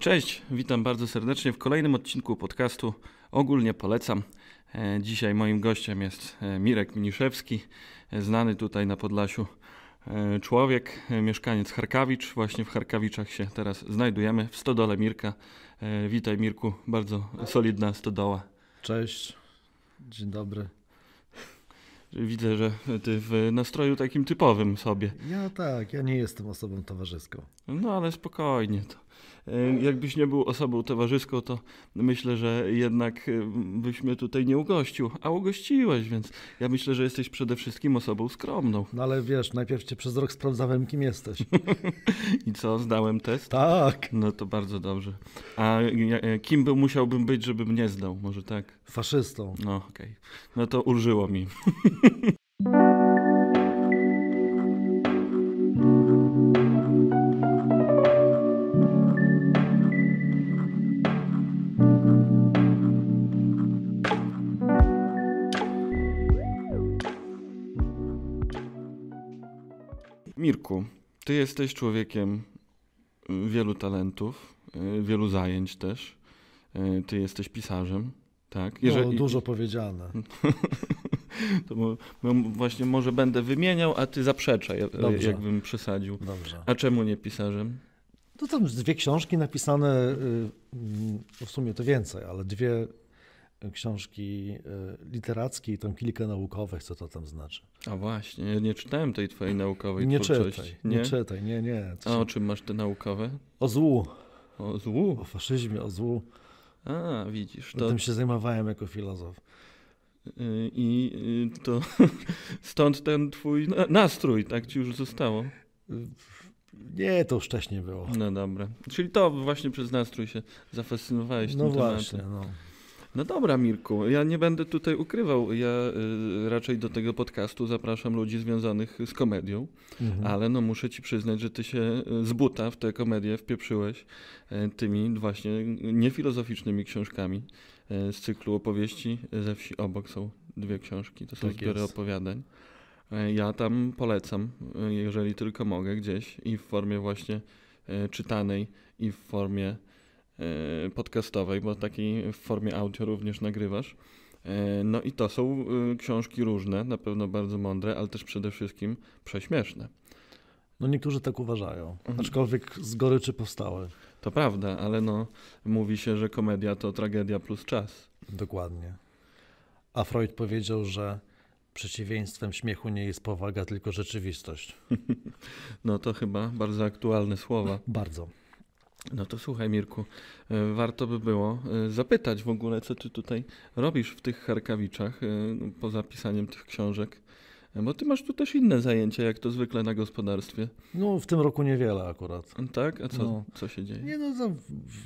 Cześć, witam bardzo serdecznie w kolejnym odcinku podcastu. Ogólnie polecam. E, dzisiaj moim gościem jest e, Mirek Miniszewski, e, znany tutaj na Podlasiu człowiek, mieszkaniec Harkawicz. Właśnie w Harkawiczach się teraz znajdujemy, w stodole Mirka. Witaj Mirku, bardzo solidna stodoła. Cześć, dzień dobry. Widzę, że ty w nastroju takim typowym sobie. Ja tak, ja nie jestem osobą towarzyską. No ale spokojnie to. E, jakbyś nie był osobą towarzyską, to myślę, że jednak e, byś mnie tutaj nie ugościł, a ugościłeś, więc ja myślę, że jesteś przede wszystkim osobą skromną. No ale wiesz, najpierw cię przez rok sprawdzałem, kim jesteś. I co, zdałem test? Tak. No to bardzo dobrze. A e, kim by musiałbym być, żeby mnie zdał? Może tak? Faszystą. No okej. Okay. No to ulżyło mi. ty jesteś człowiekiem y, wielu talentów, y, wielu zajęć też. Y, ty jesteś pisarzem, tak? No, Jeżeli... No, dużo powiedziane. to właśnie może będę wymieniał, a ty zaprzeczaj, Dobrze. jakbym przesadził. Dobrze. A czemu nie pisarzem? To no tam dwie książki napisane, w sumie to więcej, ale dwie książki e, literackie i tam kilka naukowych, co to tam znaczy. A właśnie, nie, czytałem tej twojej naukowej nie twórczości. Czytaj, nie? nie czytaj, nie, nie. Się... A o czym masz te naukowe? O złu. O złu? O faszyzmie, o złu. A, widzisz. To... Tym się zajmowałem jako filozof. Y, I y, to stąd ten twój nastrój, tak ci już zostało? Nie, to już wcześniej było. No dobra. Czyli to właśnie przez nastrój się zafascynowałeś no tym właśnie, tematem. No właśnie, no dobra, Mirku, ja nie będę tutaj ukrywał. Ja y, raczej do tego podcastu zapraszam ludzi związanych z komedią, mhm. ale no muszę ci przyznać, że ty się y, z buta w tę komedię wpieprzyłeś y, tymi właśnie niefilozoficznymi książkami y, z cyklu opowieści ze wsi obok są dwie książki, to są tak zbiory jest. opowiadań. Y, ja tam polecam, y, jeżeli tylko mogę, gdzieś i w formie właśnie czytanej, i w formie Y, podcastowej, bo takiej w formie audio również nagrywasz. Y, no i to są y, książki różne, na pewno bardzo mądre, ale też przede wszystkim prześmieszne. No niektórzy tak uważają, mhm. aczkolwiek z goryczy powstały. To prawda, ale no mówi się, że komedia to tragedia plus czas. Dokładnie. A Freud powiedział, że przeciwieństwem śmiechu nie jest powaga, tylko rzeczywistość. no to chyba bardzo aktualne słowa. bardzo. No to słuchaj, Mirku, e, warto by było e, zapytać w ogóle, co ty tutaj robisz w tych Harkawiczach e, no, poza pisaniem tych książek. Bo ty masz tu też inne zajęcia, jak to zwykle na gospodarstwie. No, w tym roku niewiele akurat. Tak? A co, no. co się dzieje? Nie, no,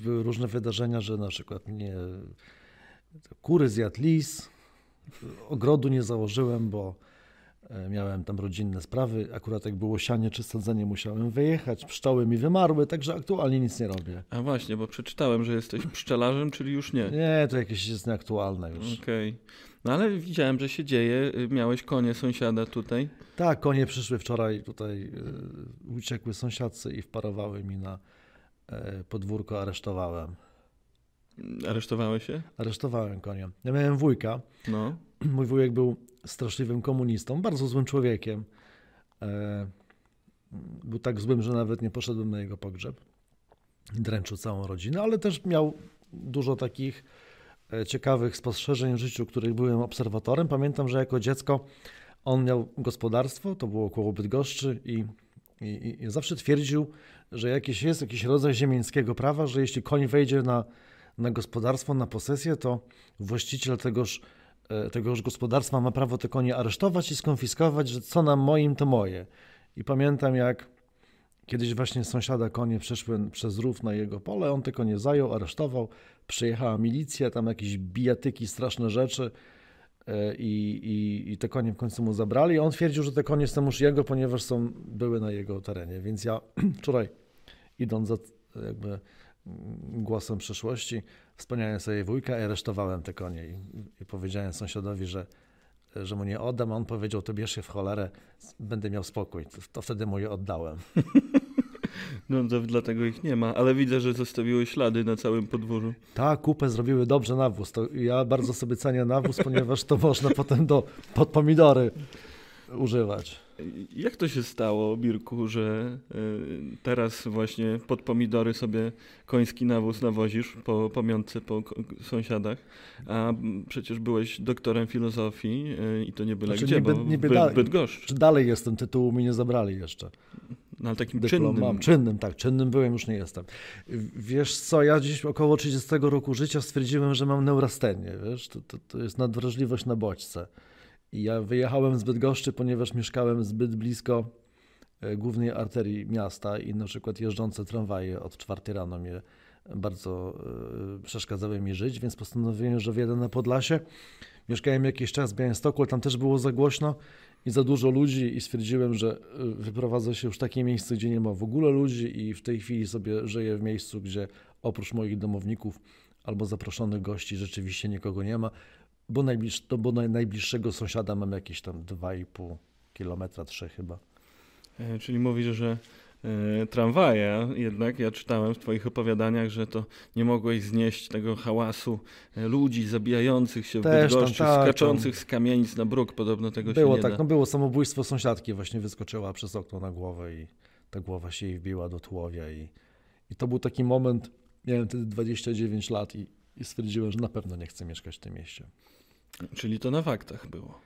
różne wydarzenia, że na przykład nie kury zjadł lis, ogrodu nie założyłem, bo E, miałem tam rodzinne sprawy, akurat jak było sianie czy sadzenie, musiałem wyjechać. Pszczoły mi wymarły, także aktualnie nic nie robię. A właśnie, bo przeczytałem, że jesteś pszczelarzem, czyli już nie. Nie, to jakieś jest nieaktualne już. Okej. Okay. No ale widziałem, że się dzieje. Y, miałeś konie sąsiada tutaj. Tak, konie przyszły wczoraj tutaj, y, uciekły sąsiadcy i wparowały mi na e, podwórko, aresztowałem. Aresztowałeś się? Aresztowałem konie. Ja miałem wujka. No. Mój wujek był straszliwym komunistą, bardzo złym człowiekiem. E, był tak złym, że nawet nie poszedłem na jego pogrzeb. Dręczył całą rodzinę, ale też miał dużo takich e, ciekawych spostrzeżeń w życiu, których byłem obserwatorem. Pamiętam, że jako dziecko on miał gospodarstwo, to było koło Bydgoszczy i, i, i zawsze twierdził, że jakiś jest jakiś rodzaj ziemiańskiego prawa, że jeśli koń wejdzie na, na gospodarstwo, na posesję, to właściciel tegoż E, tegoż gospodarstwa ma prawo te konie aresztować i skonfiskować, że co na moim, to moje. I pamiętam, jak kiedyś właśnie sąsiada konie przeszły przez rów na jego pole, on te konie zajął, aresztował, przyjechała milicja, tam jakieś bijatyki, straszne rzeczy e, i, i, i te konie w końcu mu zabrali. On twierdził, że te konie są już jego, ponieważ są, były na jego terenie. Więc ja wczoraj idąc za jakby głosem przeszłości, wspomniałem sobie wujka i aresztowałem te konie i, i powiedziałem sąsiadowi, że, że mu nie oddam, a on powiedział, to bierz się w cholerę, będę miał spokój. To, to wtedy mu je oddałem. No to dlatego ich nie ma, ale widzę, że zostawiły ślady na całym podwórzu. Tak, kupę zrobiły dobrze nawóz. To ja bardzo sobie cenię nawóz, ponieważ to można potem do, pod pomidory używać. Jak to się stało, Birku, że e, teraz właśnie pod pomidory sobie koński nawóz nawozisz po pomiątce po sąsiadach, a przecież byłeś doktorem filozofii e, i to nie byle znaczy, gdzie, Nie bo niby dalej, Bydgoszcz. Czy dalej jestem, tytułu mi nie zabrali jeszcze. No, ale takim Dyplom czynnym. Mam. Czynnym, tak, czynnym byłem, już nie jestem. Wiesz co, ja dziś około 30 roku życia stwierdziłem, że mam neurastenię, wiesz, to, to, to jest nadwrażliwość na bodźce. Ja wyjechałem z Bydgoszczy, ponieważ mieszkałem zbyt blisko e, głównej arterii miasta i na przykład jeżdżące tramwaje od 4 rano mnie bardzo e, przeszkadzały mi żyć, więc postanowiłem, że wjadę na Podlasie. Mieszkałem jakiś czas w Białymstoku, ale tam też było za głośno i za dużo ludzi i stwierdziłem, że e, wyprowadzę się już w takie miejsce, gdzie nie ma w ogóle ludzi i w tej chwili sobie żyję w miejscu, gdzie oprócz moich domowników albo zaproszonych gości rzeczywiście nikogo nie ma, bo, najbliż, to, bo najbliższego sąsiada mam jakieś tam 2,5 kilometra, 3 chyba. E, czyli mówisz, że e, tramwaje. Jednak ja czytałem w Twoich opowiadaniach, że to nie mogłeś znieść tego hałasu e, ludzi zabijających się w Też Bydgoszczy, tak, tam, tak, skaczących tam. z kamienic na bruk. Podobno tego było się nie tak, da. No było samobójstwo sąsiadki. Właśnie wyskoczyła przez okno na głowę i ta głowa się jej wbiła do tułowia. I, i to był taki moment, miałem wtedy 29 lat i, i stwierdziłem, że na pewno nie chcę mieszkać w tym mieście. Czyli to na faktach było.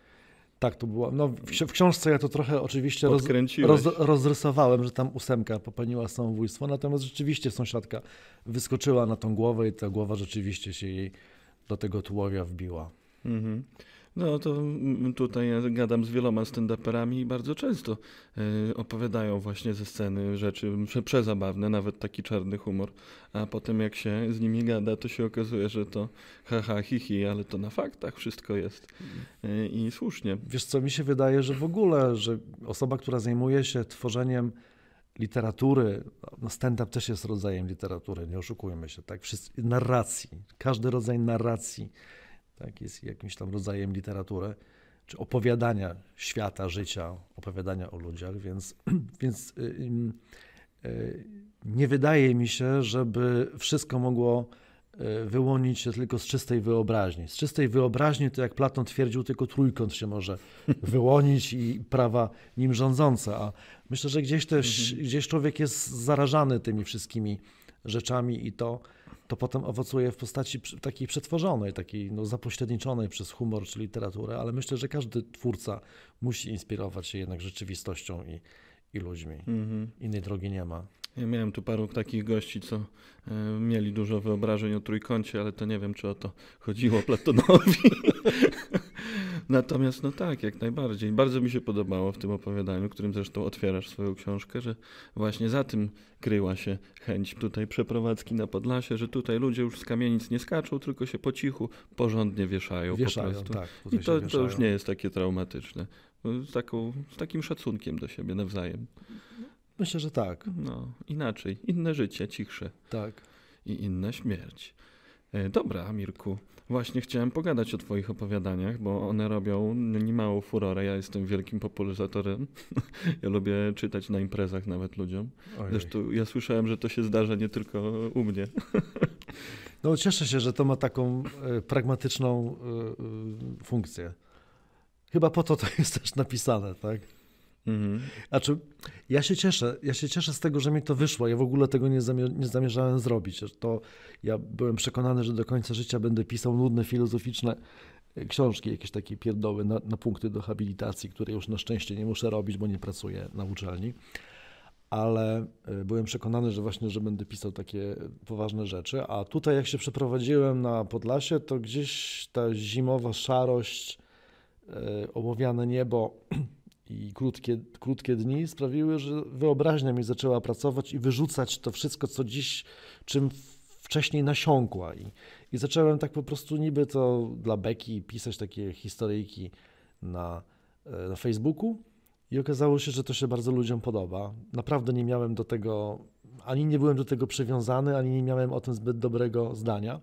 Tak, to było. No, w książce ja to trochę oczywiście roz, roz, rozrysowałem, że tam ósemka popełniła samobójstwo, natomiast rzeczywiście sąsiadka wyskoczyła na tą głowę i ta głowa rzeczywiście się jej do tego tułowia wbiła. Mhm. No to mm, tutaj ja gadam z wieloma stand-uperami i bardzo często y, opowiadają właśnie ze sceny rzeczy przezabawne, nawet taki czarny humor, a potem jak się z nimi gada, to się okazuje, że to haha, hihi, ale to na faktach wszystko jest y, i słusznie. Wiesz co, mi się wydaje, że w ogóle, że osoba, która zajmuje się tworzeniem literatury, no stand-up też jest rodzajem literatury, nie oszukujmy się, tak? Wszyscy, narracji, każdy rodzaj narracji, tak, jest jakimś tam rodzajem literatury, czy opowiadania świata, życia, opowiadania o ludziach, więc, więc y, y, nie wydaje mi się, żeby wszystko mogło y, wyłonić się tylko z czystej wyobraźni. Z czystej wyobraźni to jak Platon twierdził, tylko trójkąt się może wyłonić i prawa nim rządzące. A myślę, że gdzieś też mhm. gdzieś człowiek jest zarażany tymi wszystkimi rzeczami i to to potem owocuje w postaci takiej przetworzonej, takiej no, zapośredniczonej przez humor czy literaturę, ale myślę, że każdy twórca musi inspirować się jednak rzeczywistością i, i ludźmi. Mhm. Innej drogi nie ma. Ja miałem tu paru takich gości, co e, mieli dużo wyobrażeń o trójkącie, ale to nie wiem, czy o to chodziło Platonowi. Natomiast no tak, jak najbardziej. Bardzo mi się podobało w tym opowiadaniu, którym zresztą otwierasz swoją książkę, że właśnie za tym kryła się chęć tutaj przeprowadzki na Podlasie, że tutaj ludzie już z kamienic nie skaczą, tylko się po cichu porządnie wieszają, wieszają po prostu. Tak, I to, to już nie jest takie traumatyczne. No, z, taką, z takim szacunkiem do siebie nawzajem. Myślę, że tak. No, inaczej. Inne życie, cichsze. Tak. I inna śmierć. E, dobra, Mirku. Właśnie chciałem pogadać o Twoich opowiadaniach, bo one robią niemałą furorę. Ja jestem wielkim popularyzatorem. ja lubię czytać na imprezach nawet ludziom. Ojej. Zresztą ja słyszałem, że to się zdarza nie tylko u mnie. no cieszę się, że to ma taką e, pragmatyczną e, e, funkcję. Chyba po to to jest też napisane, tak? Mhm. czy znaczy, ja się cieszę, ja się cieszę z tego, że mi to wyszło. Ja w ogóle tego nie, zamier nie zamierzałem zrobić. To ja byłem przekonany, że do końca życia będę pisał nudne, filozoficzne e, książki, jakieś takie pierdoły na, na punkty do habilitacji, które już na szczęście nie muszę robić, bo nie pracuję na uczelni. Ale e, byłem przekonany, że właśnie, że będę pisał takie poważne rzeczy. A tutaj, jak się przeprowadziłem na Podlasie, to gdzieś ta zimowa szarość, yy, niebo i krótkie, krótkie dni sprawiły, że wyobraźnia mi zaczęła pracować i wyrzucać to wszystko, co dziś, czym wcześniej nasiąkła. I, i zacząłem tak po prostu niby to dla beki pisać takie historyjki na, e, na Facebooku. I okazało się, że to się bardzo ludziom podoba. Naprawdę nie miałem do tego, ani nie byłem do tego przywiązany, ani nie miałem o tym zbyt dobrego zdania.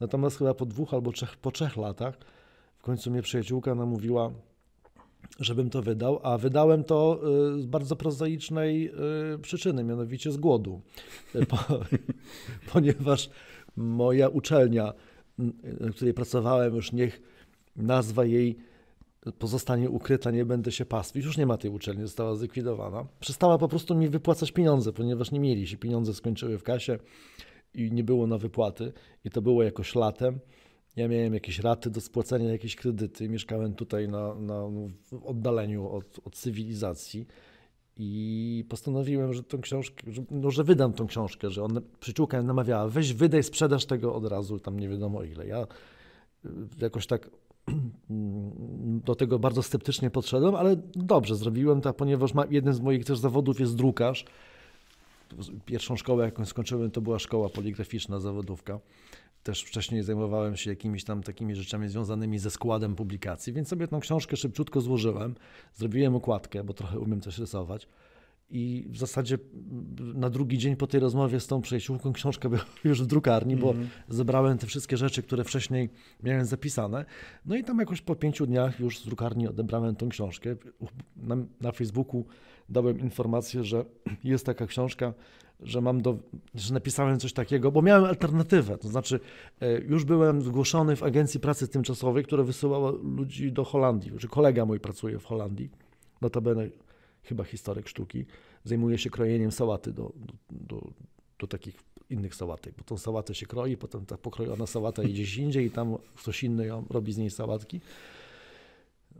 Natomiast chyba po dwóch albo trzech, po trzech latach w końcu mnie przyjaciółka namówiła, żebym to wydał, a wydałem to y, z bardzo prozaicznej y, przyczyny, mianowicie z głodu, y, ponieważ moja uczelnia, na której pracowałem, już niech nazwa jej pozostanie ukryta, nie będę się pastwić. Już nie ma tej uczelni, została zlikwidowana. Przestała po prostu mi wypłacać pieniądze, ponieważ nie mieli się. Pieniądze skończyły w kasie i nie było na wypłaty. I to było jakoś latem. Ja miałem jakieś raty do spłacenia, jakieś kredyty. Mieszkałem tutaj na, na no, oddaleniu od, od cywilizacji i postanowiłem, że tą książkę, że, no, że wydam tą książkę, że ona, przyciółka namawiała, weź wydaj, sprzedaż tego od razu, tam nie wiadomo ile. Ja y, jakoś tak do tego bardzo sceptycznie podszedłem, ale dobrze zrobiłem to, ponieważ ma, jeden z moich też zawodów jest drukarz. Pierwszą szkołę, jaką skończyłem, to była szkoła poligraficzna, zawodówka też wcześniej zajmowałem się jakimiś tam takimi rzeczami związanymi ze składem publikacji, więc sobie tą książkę szybciutko złożyłem, zrobiłem okładkę, bo trochę umiem też rysować. I w zasadzie na drugi dzień po tej rozmowie z tą przyjaciółką książka była już w drukarni, bo mm. zebrałem te wszystkie rzeczy, które wcześniej miałem zapisane. No i tam jakoś po pięciu dniach już z drukarni odebrałem tą książkę. Na, na Facebooku dałem informację, że jest taka książka, że mam do, że napisałem coś takiego, bo miałem alternatywę. To znaczy, e, już byłem zgłoszony w agencji pracy tymczasowej, która wysyłała ludzi do Holandii. Znaczy, kolega mój pracuje w Holandii, notabene chyba historyk sztuki, zajmuje się krojeniem sałaty do, do, do, do takich innych sałatek, bo tą sałatę się kroi, potem ta pokrojona sałata idzie gdzieś indziej i tam ktoś inny ją robi z niej sałatki.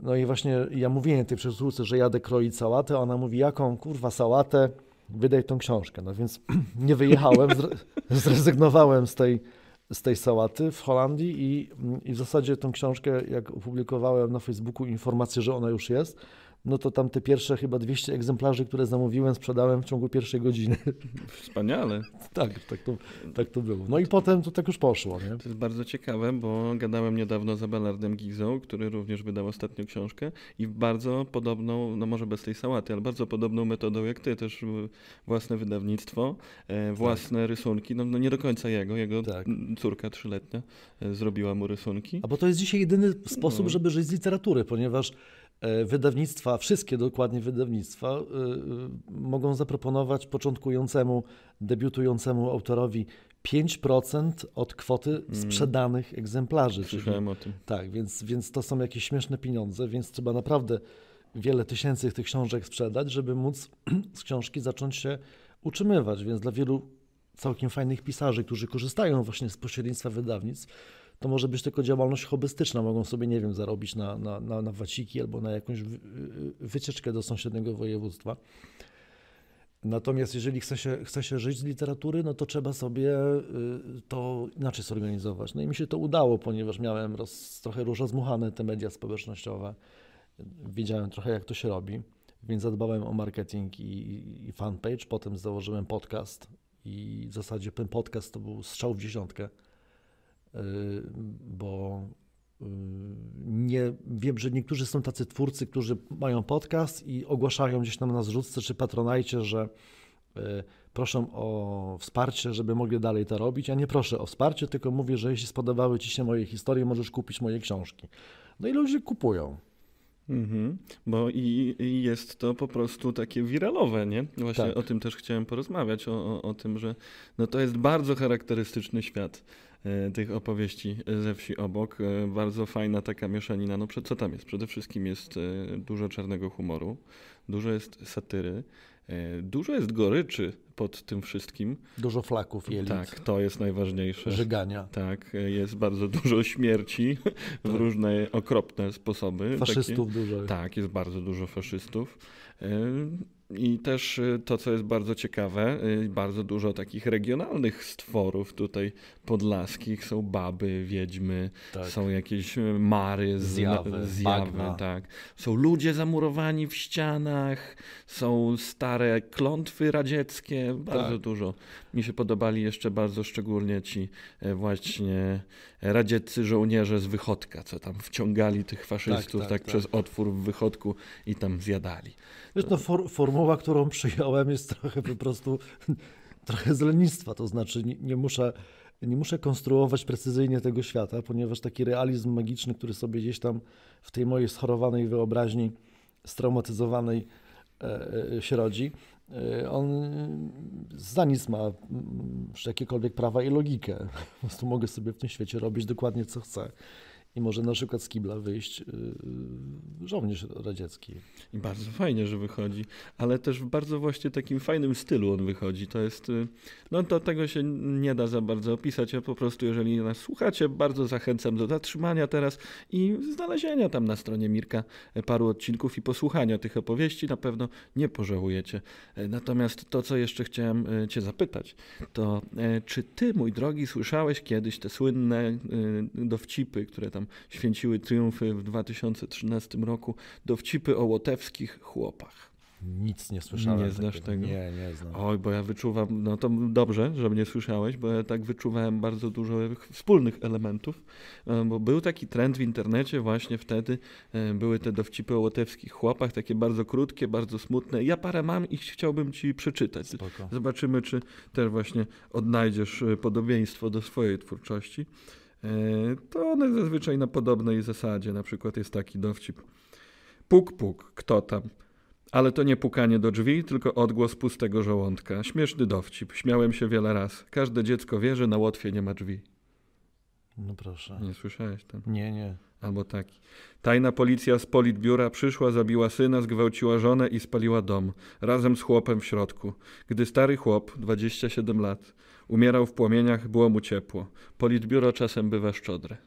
No i właśnie ja mówiłem tej przesłuchce, że jadę kroić sałatę, a ona mówi, jaką kurwa sałatę, wydaj tą książkę. No więc nie wyjechałem, zrezygnowałem z tej, z tej sałaty w Holandii i, i w zasadzie tą książkę, jak opublikowałem na Facebooku informację, że ona już jest, no to tam te pierwsze chyba 200 egzemplarzy, które zamówiłem, sprzedałem w ciągu pierwszej godziny. Wspaniale. tak, tak to, tak to było. No i potem to tak już poszło. Nie? To jest bardzo ciekawe, bo gadałem niedawno z Abelardem Gizą, który również wydał ostatnią książkę i bardzo podobną, no może bez tej sałaty, ale bardzo podobną metodą jak ty, też własne wydawnictwo, e, tak. własne tak. rysunki, no, no, nie do końca jego, jego tak. córka trzyletnia e, zrobiła mu rysunki. A bo to jest dzisiaj jedyny sposób, no. żeby żyć z literatury, ponieważ E, wydawnictwa, wszystkie dokładnie wydawnictwa, e, e, mogą zaproponować początkującemu, debiutującemu autorowi 5% od kwoty mm. sprzedanych mm. egzemplarzy. Słyszałem o tym. Tak, więc, więc to są jakieś śmieszne pieniądze, więc trzeba naprawdę wiele tysięcy tych książek sprzedać, żeby móc z książki zacząć się utrzymywać. Więc dla wielu całkiem fajnych pisarzy, którzy korzystają właśnie z pośrednictwa wydawnictw, to może być tylko działalność hobbystyczna. Mogą sobie, nie wiem, zarobić na, na, na, na waciki albo na jakąś y, wycieczkę do sąsiedniego województwa. Natomiast jeżeli chce się, chce się żyć z literatury, no to trzeba sobie y, to inaczej zorganizować. No i mi się to udało, ponieważ miałem roz, trochę rozmuchane te media społecznościowe. Wiedziałem trochę, jak to się robi, więc zadbałem o marketing i, i fanpage. Potem założyłem podcast i w zasadzie ten podcast to był strzał w dziesiątkę bo y, nie, wiem, że niektórzy są tacy twórcy, którzy mają podcast i ogłaszają gdzieś tam na zrzutce czy patronajcie, że y, proszę o wsparcie, żeby mogli dalej to robić. Ja nie proszę o wsparcie, tylko mówię, że jeśli spodobały Ci się moje historie, możesz kupić moje książki. No i ludzie kupują. Mhm, bo i, i, jest to po prostu takie wiralowe, nie? Właśnie tak. o tym też chciałem porozmawiać, o, o, o tym, że no to jest bardzo charakterystyczny świat E, tych opowieści ze wsi obok. E, bardzo fajna taka mieszanina. No, co tam jest? Przede wszystkim jest e, dużo czarnego humoru, dużo jest satyry, dużo jest goryczy pod tym wszystkim. Dużo flaków jelit. Tak, to jest najważniejsze. Żygania. Tak, jest bardzo dużo śmierci tak. w różne okropne sposoby. Faszystów Takie. dużo. Tak, jest bardzo dużo faszystów. I też y, to, co jest bardzo ciekawe, y, bardzo dużo takich regionalnych stworów tutaj podlaskich. Są baby, wiedźmy, tak. są jakieś y, mary, zjawy, zjawy tak. Są ludzie zamurowani w ścianach, są stare klątwy radzieckie, bardzo tak. dużo. Mi się podobali jeszcze bardzo szczególnie ci e, właśnie radzieccy żołnierze z Wychodka, co tam wciągali tych tak, faszystów tak, tak, tak przez otwór w Wychodku i tam zjadali. Wiesz, no for, formuła, którą przyjąłem jest trochę po prostu trochę z lenistwa, to znaczy nie, nie muszę nie muszę konstruować precyzyjnie tego świata, ponieważ taki realizm magiczny, który sobie gdzieś tam w tej mojej schorowanej wyobraźni, straumatyzowanej się e, e, rodzi, Y, on za nic ma mm, jakiekolwiek prawa i logikę. Po prostu mogę sobie w tym świecie robić dokładnie co chcę i może na przykład z kibla wyjść y, y, żołnierz radziecki. I bardzo fajnie, że wychodzi, ale też w bardzo właśnie takim fajnym stylu on wychodzi. To jest, y, no to tego się nie da za bardzo opisać, ja po prostu jeżeli nas słuchacie, bardzo zachęcam do zatrzymania teraz i znalezienia tam na stronie Mirka e, paru odcinków i posłuchania tych opowieści, na pewno nie pożałujecie. E, natomiast to, co jeszcze chciałem e, cię zapytać, to czy ty, mój drogi, słyszałeś kiedyś te słynne dowcipy, które tam święciły triumfy w 2013 roku, dowcipy o łotewskich chłopach. Nic nie słyszałem. Nie znasz tego? Nie, nie znam. Oj, bo ja wyczuwam, no to dobrze, że mnie słyszałeś, bo ja tak wyczuwałem bardzo dużo wspólnych elementów, e, bo był taki trend w internecie właśnie wtedy, e, były te dowcipy o łotewskich chłopach, takie bardzo krótkie, bardzo smutne. Ja parę mam i chciałbym ci przeczytać. Spoko. Zobaczymy, czy też właśnie odnajdziesz e, podobieństwo do swojej twórczości. E, to one zazwyczaj na podobnej zasadzie. Na przykład jest taki dowcip. Puk, puk, kto tam? Ale to nie pukanie do drzwi, tylko odgłos pustego żołądka. Śmieszny dowcip. Śmiałem się wiele raz. Każde dziecko wie, że na Łotwie nie ma drzwi. No proszę. Nie słyszałeś tam? Nie, nie. Albo taki. Tajna policja z politbiura przyszła, zabiła syna, zgwałciła żonę i spaliła dom. Razem z chłopem w środku. Gdy stary chłop, 27 lat, Umierał w płomieniach, było mu ciepło. Politbiuro czasem bywa szczodre.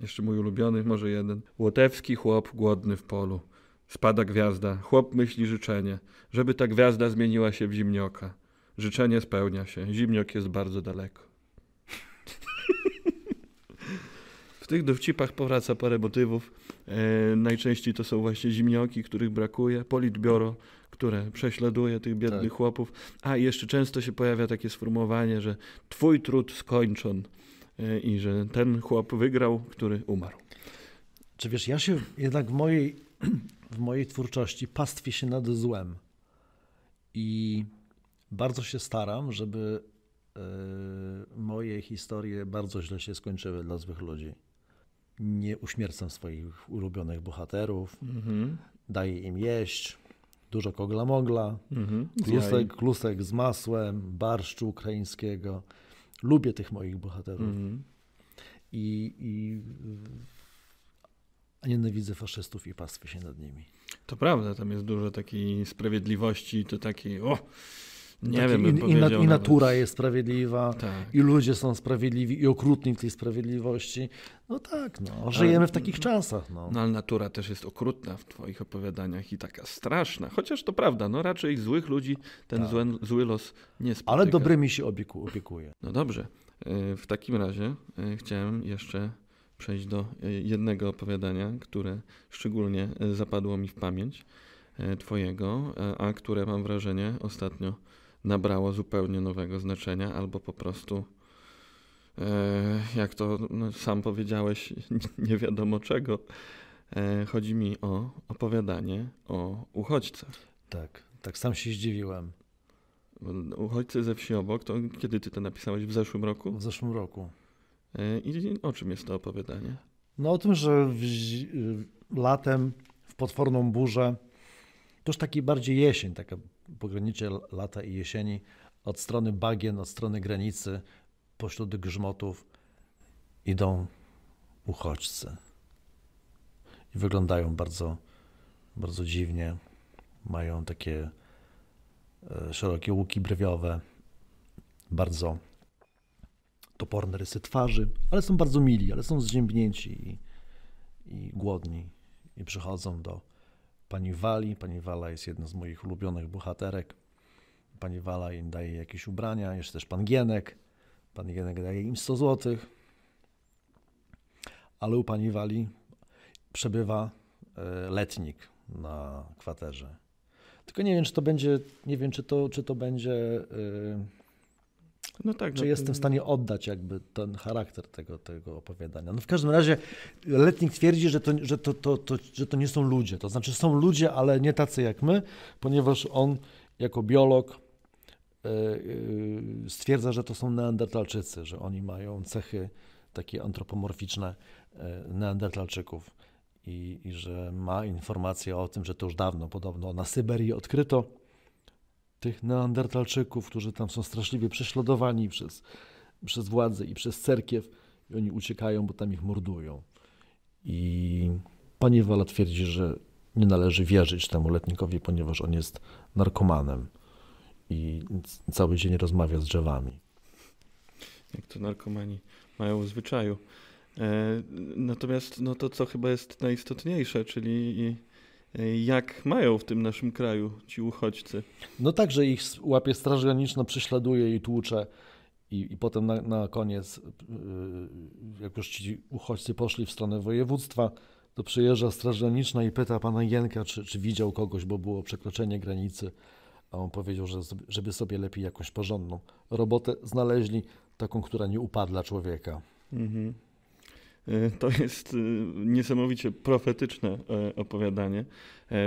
Jeszcze mój ulubiony, może jeden. Łotewski chłop głodny w polu. Spada gwiazda. Chłop myśli życzenie, żeby ta gwiazda zmieniła się w zimnioka. Życzenie spełnia się. Zimniok jest bardzo daleko. W tych dowcipach powraca parę motywów, E, najczęściej to są właśnie zimnioki, których brakuje, politbioro, które prześladuje tych biednych tak. chłopów. A jeszcze często się pojawia takie sformułowanie, że twój trud skończon e, i że ten chłop wygrał, który umarł. Czy wiesz, ja się jednak w mojej, w mojej twórczości pastwię się nad złem. I bardzo się staram, żeby e, moje historie bardzo źle się skończyły dla złych ludzi nie uśmiercam swoich ulubionych bohaterów, mhm. daję im jeść, dużo kogla mogla, mhm. klusek, klusek z masłem, barszczu ukraińskiego. Lubię tych moich bohaterów. Mhm. I, i a nienawidzę faszystów i pastwy się nad nimi. To prawda, tam jest dużo takiej sprawiedliwości, to takiej, o, nie wiem, i, i, i natura nawet. jest sprawiedliwa, tak. i ludzie są sprawiedliwi, i okrutni w tej sprawiedliwości. No tak, no, żyjemy ale, w takich czasach. No. no ale natura też jest okrutna w Twoich opowiadaniach i taka straszna. Chociaż to prawda, no raczej złych ludzi ten tak. zły, zły los nie spotyka. Ale dobrymi się opieku, opiekuje. No dobrze. E, w takim razie e, chciałem jeszcze przejść do e, jednego opowiadania, które szczególnie zapadło mi w pamięć Twojego, a które mam wrażenie ostatnio nabrało zupełnie nowego znaczenia, albo po prostu, e, jak to no, sam powiedziałeś, nie wiadomo czego. E, chodzi mi o opowiadanie o uchodźcach. Tak, tak sam się zdziwiłem. Uchodźcy ze wsi obok, to kiedy ty to napisałeś? W zeszłym roku? W zeszłym roku. E, I o czym jest to opowiadanie? No o tym, że w, latem w potworną burzę, to już taki bardziej jesień, taka pogranicze lata i jesieni, od strony bagien, od strony granicy, pośród grzmotów idą uchodźcy. I wyglądają bardzo, bardzo dziwnie. Mają takie e, szerokie łuki brwiowe, bardzo toporne rysy twarzy, ale są bardzo mili, ale są zziębnięci i, i głodni i przychodzą do pani Wali. Pani Wala jest jedna z moich ulubionych bohaterek. Pani Wala im daje jakieś ubrania, jeszcze też pan Gienek. Pan Gienek daje im 100 złotych. Ale u pani Wali przebywa e, letnik na kwaterze. Tylko nie wiem, czy to będzie, nie wiem, czy to, czy to będzie. Yy no tak, Czy no, jestem w stanie oddać jakby ten charakter tego, tego opowiadania? No w każdym razie Letnik twierdzi, że to, że, to, to, to, że to nie są ludzie. To znaczy są ludzie, ale nie tacy jak my, ponieważ on jako biolog e, e, stwierdza, że to są neandertalczycy, że oni mają cechy takie antropomorficzne e, neandertalczyków. I, i, że ma informacje o tym, że to już dawno podobno na Syberii odkryto tych neandertalczyków, którzy tam są straszliwie prześladowani przez, przez władzę i przez cerkiew i oni uciekają, bo tam ich mordują. I pani Wala twierdzi, że nie należy wierzyć temu letnikowi, ponieważ on jest narkomanem i cały dzień rozmawia z drzewami. Jak to narkomani mają w zwyczaju. E, natomiast no to, co chyba jest najistotniejsze, czyli E, jak mają w tym naszym kraju ci uchodźcy. No także ich łapie Straż Graniczna, prześladuje i tłucze. I, i potem na, na koniec, e, jak już ci uchodźcy poszli w stronę województwa, to przyjeżdża Straż Graniczna i pyta pana Jenka, czy, czy widział kogoś, bo było przekroczenie granicy. A on powiedział, że żeby sobie lepiej jakąś porządną robotę znaleźli, taką, która nie upadla człowieka. Mhm. E, to jest e, niesamowicie profetyczne e, opowiadanie,